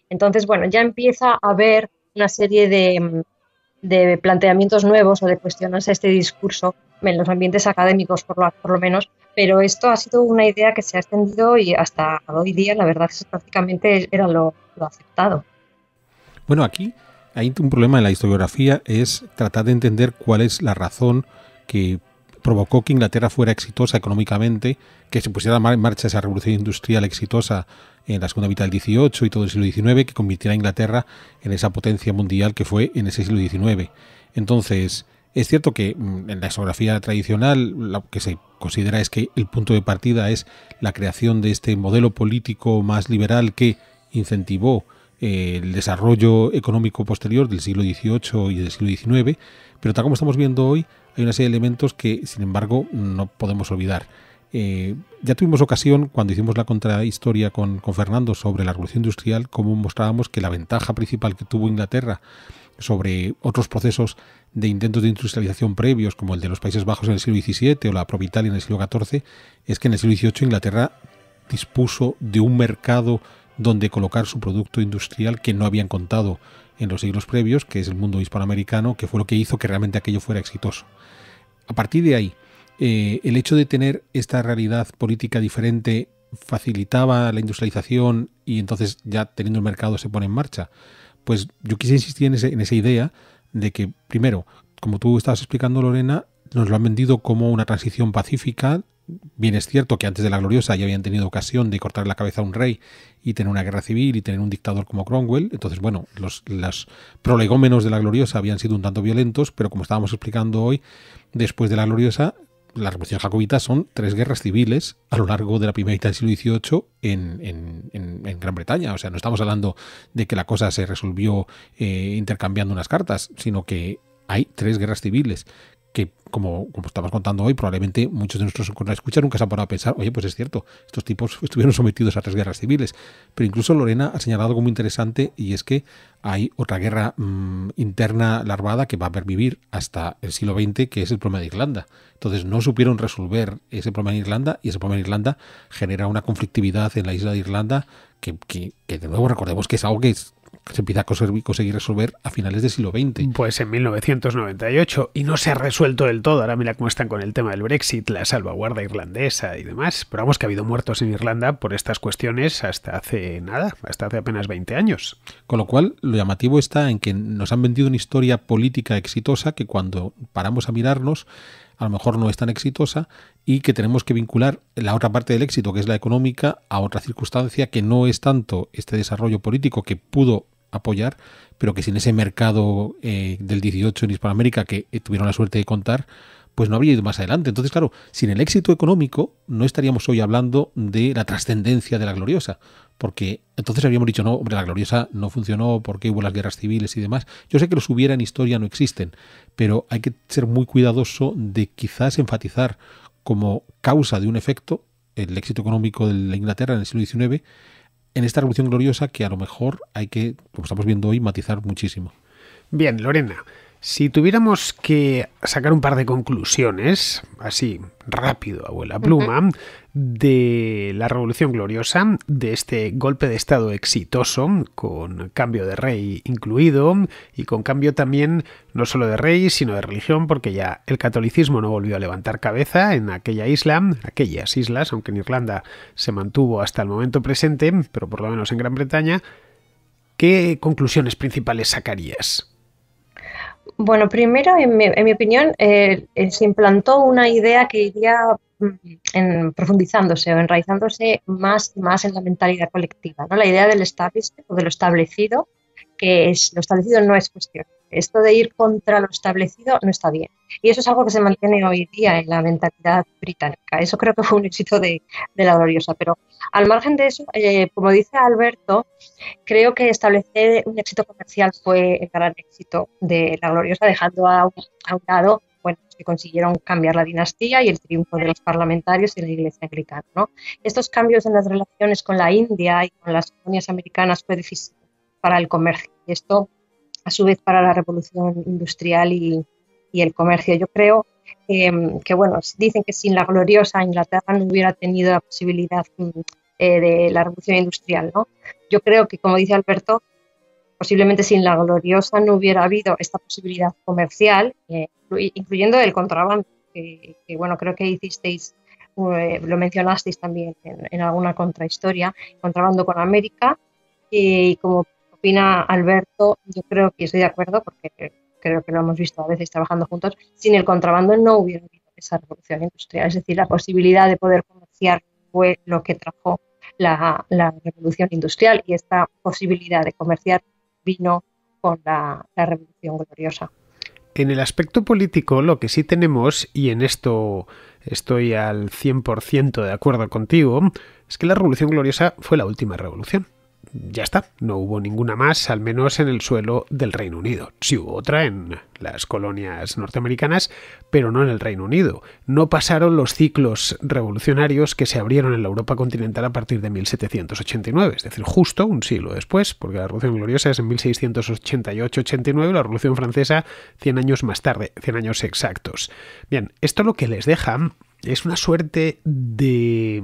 Entonces, bueno, ya empieza a haber una serie de, planteamientos nuevos o de cuestionarse este discurso en los ambientes académicos, por lo, por lo menos, pero esto ha sido una idea que se ha extendido y hasta hoy día la verdad que prácticamente era lo, aceptado. Bueno, aquí hay un problema en la historiografía, es tratar de entender cuál es la razón que provocó que Inglaterra fuera exitosa económicamente, que se pusiera en marcha esa revolución industrial exitosa en la segunda mitad del XVIII y todo el siglo XIX, que convirtiera a Inglaterra en esa potencia mundial que fue en ese siglo XIX. Entonces, es cierto que mm, en la exografía tradicional lo que se considera es que el punto de partida es la creación de este modelo político más liberal que incentivó eh, el desarrollo económico posterior del siglo XVIII y del siglo XIX, pero tal como estamos viendo hoy, hay una serie de elementos que, sin embargo, no podemos olvidar. Eh, ya tuvimos ocasión, cuando hicimos la contrahistoria con, con Fernando sobre la revolución industrial, cómo mostrábamos que la ventaja principal que tuvo Inglaterra sobre otros procesos de intentos de industrialización previos, como el de los Países Bajos en el siglo XVII o la Provitalia en el siglo XIV, es que en el siglo XVIII Inglaterra dispuso de un mercado donde colocar su producto industrial que no habían contado en los siglos previos, que es el mundo hispanoamericano, que fue lo que hizo que realmente aquello fuera exitoso. A partir de ahí, eh, el hecho de tener esta realidad política diferente facilitaba la industrialización y entonces ya teniendo el mercado se pone en marcha. Pues yo quise insistir en, esa idea de que, primero, como tú estabas explicando, Lorena, nos lo han vendido como una transición pacífica. Bien es cierto que antes de la gloriosa ya habían tenido ocasión de cortar la cabeza a un rey y tener una guerra civil y tener un dictador como Cromwell. Entonces, bueno, los, los prolegómenos de la gloriosa habían sido un tanto violentos, pero como estábamos explicando hoy, después de la gloriosa la Revolución Jacobita son tres guerras civiles a lo largo de la primera mitad del siglo XVIII en, en, Gran Bretaña. O sea, no estamos hablando de que la cosa se resolvió eh, intercambiando unas cartas, sino que hay tres guerras civiles que como, estamos contando hoy, probablemente muchos de nuestros escuchan nunca se han parado a pensar, oye, pues es cierto, estos tipos estuvieron sometidos a tres guerras civiles. Pero incluso Lorena ha señalado algo muy interesante y es que hay otra guerra mm, interna larvada que va a pervivir hasta el siglo XX, que es el problema de Irlanda. Entonces no supieron resolver ese problema en Irlanda y ese problema en Irlanda genera una conflictividad en la isla de Irlanda que, que de nuevo recordemos que es algo que es, se empieza a conseguir, resolver a finales del siglo XX. Pues en 1998, y no se ha resuelto del todo. Ahora mira cómo están con el tema del Brexit, la salvaguarda irlandesa y demás. Pero vamos que ha habido muertos en Irlanda por estas cuestiones hasta hace nada, hasta hace apenas 20 años. Con lo cual, lo llamativo está en que nos han vendido una historia política exitosa que cuando paramos a mirarnos, a lo mejor no es tan exitosa y que tenemos que vincular la otra parte del éxito, que es la económica, a otra circunstancia que no es tanto este desarrollo político que pudo apoyar, pero que sin ese mercado eh, del 18 en Hispanoamérica que eh, tuvieron la suerte de contar, pues no habría ido más adelante. Entonces, claro, sin el éxito económico no estaríamos hoy hablando de la trascendencia de la gloriosa porque entonces habíamos dicho, no, hombre, la gloriosa no funcionó, porque hubo las guerras civiles y demás. Yo sé que los hubiera en historia, no existen, pero hay que ser muy cuidadoso de quizás enfatizar como causa de un efecto el éxito económico de la Inglaterra en el siglo XIX en esta revolución gloriosa que a lo mejor hay que, como estamos viendo hoy, matizar muchísimo. Bien, Lorena, si tuviéramos que sacar un par de conclusiones, así rápido, abuela pluma, de la Revolución Gloriosa, de este golpe de Estado exitoso, con cambio de rey incluido, y con cambio también no solo de rey, sino de religión, porque ya el catolicismo no volvió a levantar cabeza en aquella isla, aquellas islas, aunque en Irlanda se mantuvo hasta el momento presente, pero por lo menos en Gran Bretaña. ¿Qué conclusiones principales sacarías? Bueno, primero, en mi, opinión, eh, eh, se implantó una idea que iría Mm, en, profundizándose o enraizándose más y más en la mentalidad colectiva. ¿no? La idea del o de establecido, que es, lo establecido no es cuestión. Esto de ir contra lo establecido no está bien. Y eso es algo que se mantiene hoy día en la mentalidad británica. Eso creo que fue un éxito de, la gloriosa. Pero al margen de eso, eh, como dice Alberto, creo que establecer un éxito comercial fue el gran éxito de la gloriosa, dejando a un lado que consiguieron cambiar la dinastía y el triunfo de los parlamentarios y la iglesia anglicana. Estos cambios en las relaciones con la India y con las colonias americanas fue difícil para el comercio. Y esto, a su vez, para la revolución industrial y, el comercio. Yo creo em, que, bueno, dicen que sin la gloriosa Inglaterra no hubiera tenido la posibilidad mm, eh, de la revolución industrial, Yo creo que, como dice Alberto, Posiblemente sin la gloriosa no hubiera habido esta posibilidad comercial, eh, incluyendo el contrabando, que, bueno, creo que hicisteis, eh, lo mencionasteis también en, en, alguna contrahistoria, contrabando con América. Y como opina Alberto, yo creo que estoy de acuerdo, porque creo que lo hemos visto a veces trabajando juntos, sin el contrabando no hubiera habido esa revolución industrial, es decir, la posibilidad de poder comerciar fue lo que trajo la, la, revolución industrial y esta posibilidad de comerciar vino con la, Revolución Gloriosa. En el aspecto político, lo que sí tenemos, y en esto estoy al 100% de acuerdo contigo, es que la Revolución Gloriosa fue la última revolución ya está, no hubo ninguna más, al menos en el suelo del Reino Unido. Sí hubo otra en las colonias norteamericanas, pero no en el Reino Unido. No pasaron los ciclos revolucionarios que se abrieron en la Europa continental a partir de 1789, es decir, justo un siglo después, porque la Revolución Gloriosa es en 1688-89, la Revolución Francesa 100 años más tarde, 100 años exactos. Bien, esto lo que les deja es una suerte de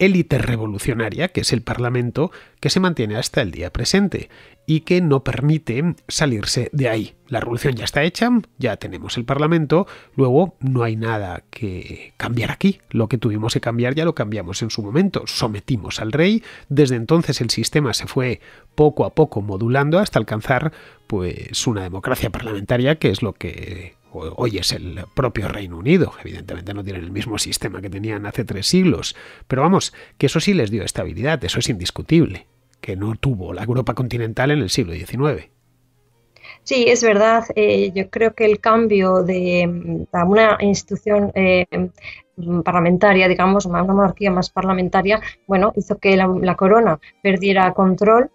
élite revolucionaria, que es el Parlamento, que se mantiene hasta el día presente y que no permite salirse de ahí. La revolución ya está hecha, ya tenemos el Parlamento, luego no hay nada que cambiar aquí. Lo que tuvimos que cambiar ya lo cambiamos en su momento, sometimos al rey, desde entonces el sistema se fue poco a poco modulando hasta alcanzar pues una democracia parlamentaria que es lo que hoy es el propio Reino Unido. Evidentemente no tienen el mismo sistema que tenían hace tres siglos, pero vamos, que eso sí les dio estabilidad, eso es indiscutible, que no tuvo la Europa continental en el siglo XIX. Sí, es verdad. Eh, yo creo que el cambio de, mm, una institución eh, parlamentaria, digamos, una monarquía más parlamentaria, bueno, hizo que la corona perdiera control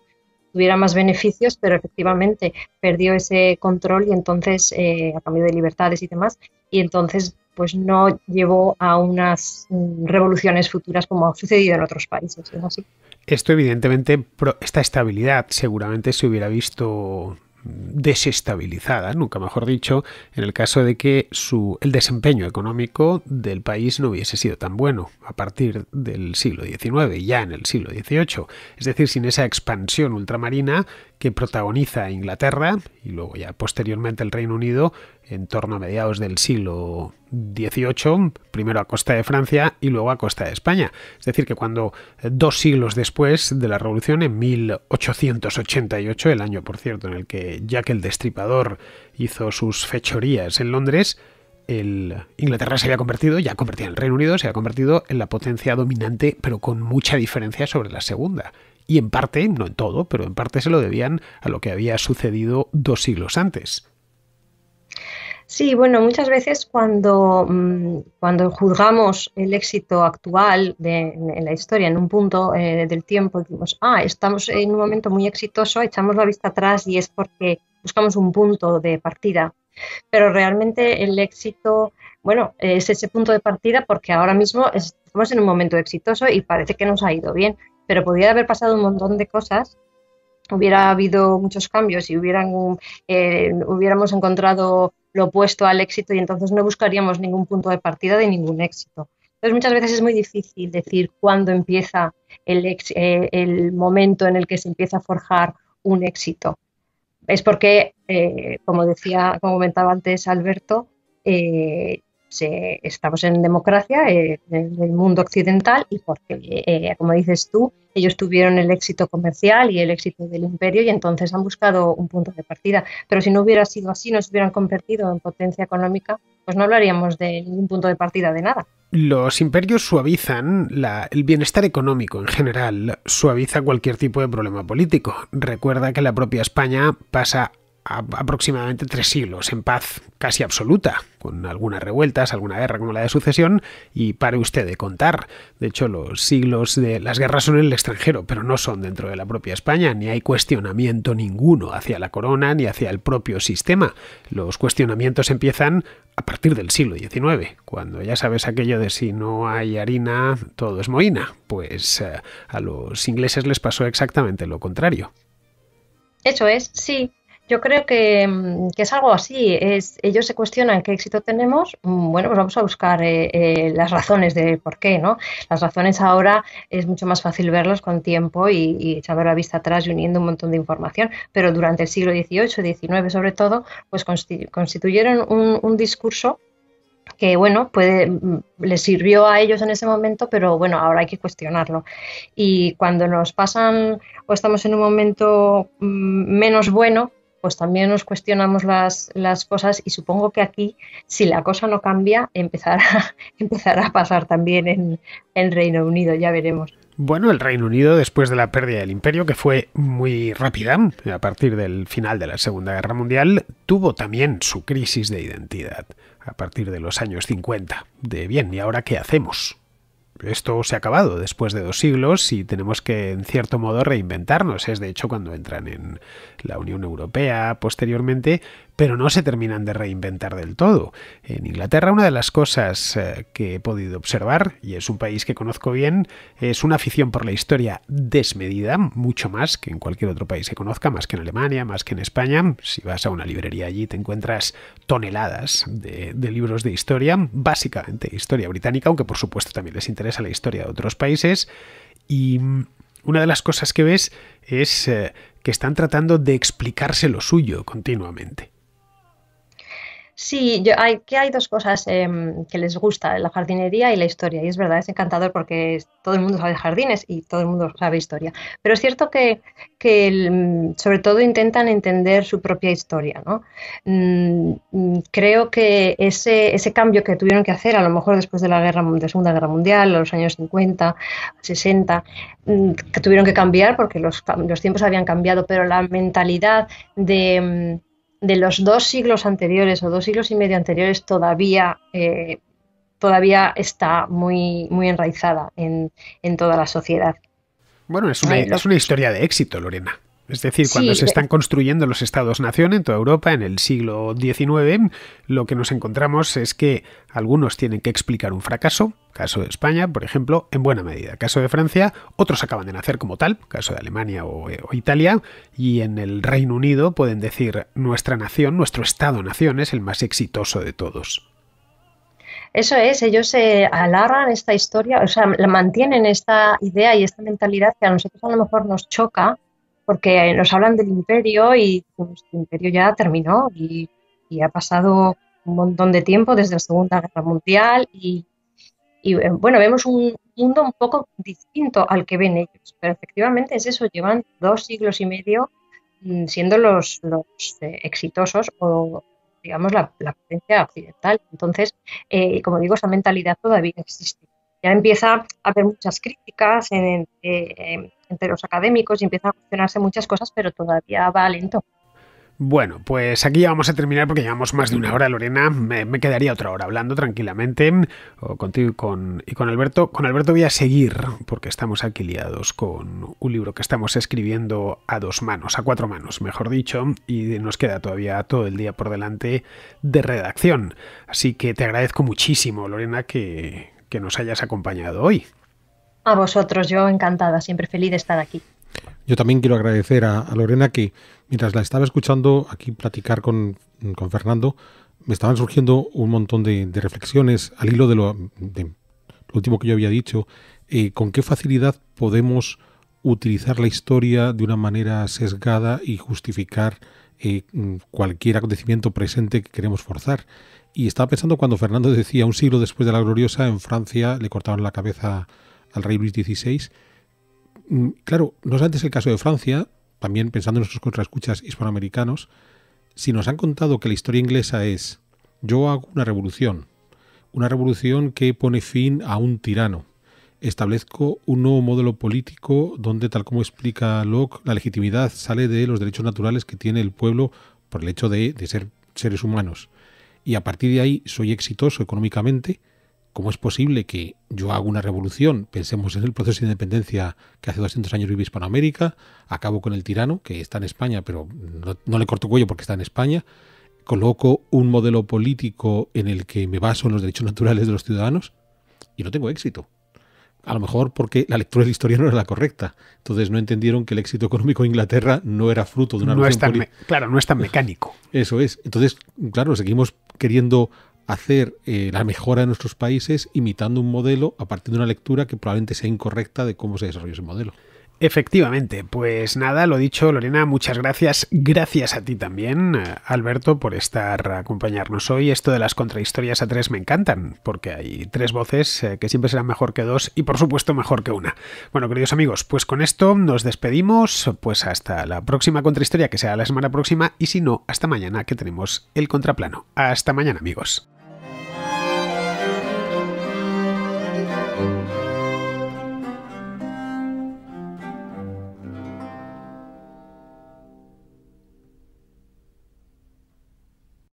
tuviera más beneficios, pero efectivamente perdió ese control y entonces, eh, a cambio de libertades y demás, y entonces pues no llevó a unas mm, revoluciones futuras como ha sucedido en otros países. Esto evidentemente, esta estabilidad seguramente se hubiera visto desestabilizada, nunca mejor dicho, en el caso de que su, el desempeño económico del país no hubiese sido tan bueno a partir del siglo XIX, ya en el siglo XVIII, es decir, sin esa expansión ultramarina que protagoniza Inglaterra y luego ya posteriormente el Reino Unido en torno a mediados del siglo XVIII, primero a costa de Francia y luego a costa de España. Es decir, que cuando eh, dos siglos después de la Revolución, en 1888, el año por cierto en el que Jack el Destripador hizo sus fechorías en Londres, Inglaterra se había convertido, ya convertido en el Reino Unido, se había convertido en la potencia dominante, pero con mucha diferencia sobre la segunda y en parte, no en todo, pero en parte se lo debían a lo que había sucedido dos siglos antes. Sí, bueno, muchas veces cuando, mm, cuando juzgamos el éxito actual de, en la historia, en un punto eh, del tiempo, decimos, ah, estamos en un momento muy exitoso, echamos la vista atrás y es porque buscamos un punto de partida. Pero realmente el éxito, bueno, es ese punto de partida porque ahora mismo estamos en un momento exitoso y parece que nos ha ido bien, pero podría haber pasado un montón de cosas hubiera habido muchos cambios y hubieran, eh, hubiéramos encontrado lo opuesto al éxito y entonces no buscaríamos ningún punto de partida de ningún éxito. Entonces muchas veces es muy difícil decir cuándo empieza el, eh, momento en el que se empieza a forjar un éxito. Es porque, eh, como decía, como comentaba antes Alberto, estamos en democracia del eh, mundo occidental y porque, eh, como dices tú, ellos tuvieron el éxito comercial y el éxito del imperio y entonces han buscado un punto de partida. Pero si no hubiera sido así, no se hubieran convertido en potencia económica, pues no hablaríamos de ningún punto de partida de nada. Los imperios suavizan el bienestar económico en general, suaviza cualquier tipo de problema político. Recuerda que la propia España pasa aproximadamente tres siglos en paz casi absoluta, con algunas revueltas, alguna guerra como la de sucesión, y pare usted de contar. De hecho, los siglos de las guerras son en el extranjero, pero no son dentro de la propia España, ni hay cuestionamiento ninguno hacia la corona ni hacia el propio sistema. Los cuestionamientos empiezan a partir del siglo XIX, cuando ya sabes aquello de si no hay harina, todo es moina. Pues eh, a los ingleses les pasó exactamente lo contrario. Eso es, sí, yo creo mm, que, es algo así. Es, ellos se cuestionan qué éxito tenemos. Mm, bueno, pues vamos a buscar eh, eh, las razones de por qué, ¿no? Las razones ahora es mucho más fácil verlas con tiempo y, y, echando la vista atrás y uniendo un montón de información. Pero durante el siglo XVIII, XIX sobre todo, pues constituyeron un, discurso que bueno, puede, mm, les sirvió a ellos en ese momento, pero bueno, ahora hay que cuestionarlo. Y cuando nos pasan o estamos en un momento menos bueno, pues también nos cuestionamos las, las, cosas y supongo que aquí, si la cosa no cambia, empezará, a pasar también en, el Reino Unido, ya veremos. Bueno, el Reino Unido, después de la pérdida del imperio, que fue muy rápida a partir del final de la Segunda Guerra Mundial, tuvo también su crisis de identidad a partir de los años 50. De bien, ¿y ahora qué hacemos? esto se ha acabado después de dos siglos y tenemos que, en cierto modo, reinventarnos. Es de hecho cuando entran en la Unión Europea posteriormente, pero no se terminan de reinventar del todo. En Inglaterra una de las cosas eh, que he podido observar, y es un país que conozco bien, es una afición por la historia desmedida, mucho más que en cualquier otro país que conozca, más que en Alemania, más que en España. Si vas a una librería allí te encuentras toneladas de, libros de historia, básicamente historia británica, aunque por supuesto también les interesa la historia de otros países. Y mm, una de las cosas que ves es eh, que están tratando de explicarse lo suyo continuamente. Sí, yo, hay, que hay dos cosas em, que les gusta, la jardinería y la historia. Y es verdad, es encantador porque todo el mundo sabe jardines y todo el mundo sabe historia. Pero es cierto que, sobre todo intentan entender su propia historia. ¿no? Mm, mm, creo que ese, ese cambio que tuvieron que hacer, a lo mejor después de la, guerra, Segunda Guerra Mundial, los años 50, 60, mm, que tuvieron que cambiar porque los, los tiempos habían cambiado, pero la mentalidad de de los dos siglos anteriores o dos siglos y medio anteriores todavía, eh, todavía está muy, muy enraizada en, en toda la sociedad. Bueno, es una, es una historia de éxito, Lorena. Es decir, cuando se eh, están construyendo los estados-nación en toda Europa en el siglo XIX, lo que nos encontramos es que algunos tienen que explicar un fracaso, caso de España, por ejemplo, en buena medida, caso de Francia, otros acaban de nacer como tal, caso de Alemania o, eh, Italia, y en el Reino Unido pueden decir nuestra nación, nuestro estado-nación es el más exitoso de todos. Eso es, ellos se alargan esta historia, o sea, mantienen esta idea y esta mentalidad que a nosotros a lo mejor nos choca, porque nos hablan del imperio y pues, el imperio ya terminó y, ha pasado un montón de tiempo desde la Segunda Guerra Mundial y, eh, bueno, vemos un mundo un poco distinto al que ven ellos, pero efectivamente es eso, llevan dos siglos y medio mm, siendo los, los eh, exitosos o digamos la, potencia occidental. Entonces, eh, como digo, esa mentalidad todavía existe. Ya empieza a haber muchas críticas en, en entre los académicos y empiezan a funcionarse muchas cosas, pero todavía va lento. Bueno, pues aquí ya vamos a terminar porque llevamos más de una hora, Lorena. Me, quedaría otra hora hablando tranquilamente contigo y con, Alberto. Con Alberto voy a seguir porque estamos aquí liados con un libro que estamos escribiendo a dos manos, a cuatro manos, mejor dicho, y nos queda todavía todo el día por delante de redacción. Así que te agradezco muchísimo, Lorena, que nos hayas acompañado hoy. A vosotros, yo encantada, siempre feliz de estar aquí. Yo también quiero agradecer a, Lorena que mientras la estaba escuchando aquí platicar con, Fernando, me estaban surgiendo un montón de, reflexiones al hilo de lo, último que yo había dicho, eh, con qué facilidad podemos utilizar la historia de una manera sesgada y justificar eh, cualquier acontecimiento presente que queremos forzar. Y estaba pensando cuando Fernando decía un siglo después de la gloriosa en Francia le cortaron la cabeza al rey Luis XVI. Claro, no es antes el caso de Francia, también pensando en nuestros contraescuchas hispanoamericanos, si nos han contado que la historia inglesa es yo hago una revolución, una revolución que pone fin a un tirano, establezco un nuevo modelo político donde, tal como explica Locke, la legitimidad sale de los derechos naturales que tiene el pueblo por el hecho de, de ser seres humanos. Y a partir de ahí soy exitoso económicamente ¿Cómo es posible que yo haga una revolución? Pensemos en el proceso de independencia que hace 200 años vive Hispanoamérica, acabo con el tirano, que está en España, pero no, le corto cuello porque está en España, coloco un modelo político en el que me baso en los derechos naturales de los ciudadanos y no tengo éxito. A lo mejor porque la lectura de la historia no era la correcta. Entonces no entendieron que el éxito económico de Inglaterra no era fruto de una revolución Claro, no es tan mecánico. Eso es. Entonces, claro, seguimos queriendo hacer eh, la mejora de nuestros países imitando un modelo a partir de una lectura que probablemente sea incorrecta de cómo se desarrolló ese modelo. Efectivamente, pues nada, lo dicho Lorena, muchas gracias. Gracias a ti también, eh, Alberto, por estar a acompañarnos hoy. Esto de las contrahistorias a tres me encantan, porque hay tres voces eh, que siempre serán mejor que dos y por supuesto mejor que una. Bueno, queridos amigos, pues con esto nos despedimos, pues hasta la próxima contrahistoria que sea la semana próxima y si no, hasta mañana que tenemos el contraplano. Hasta mañana amigos.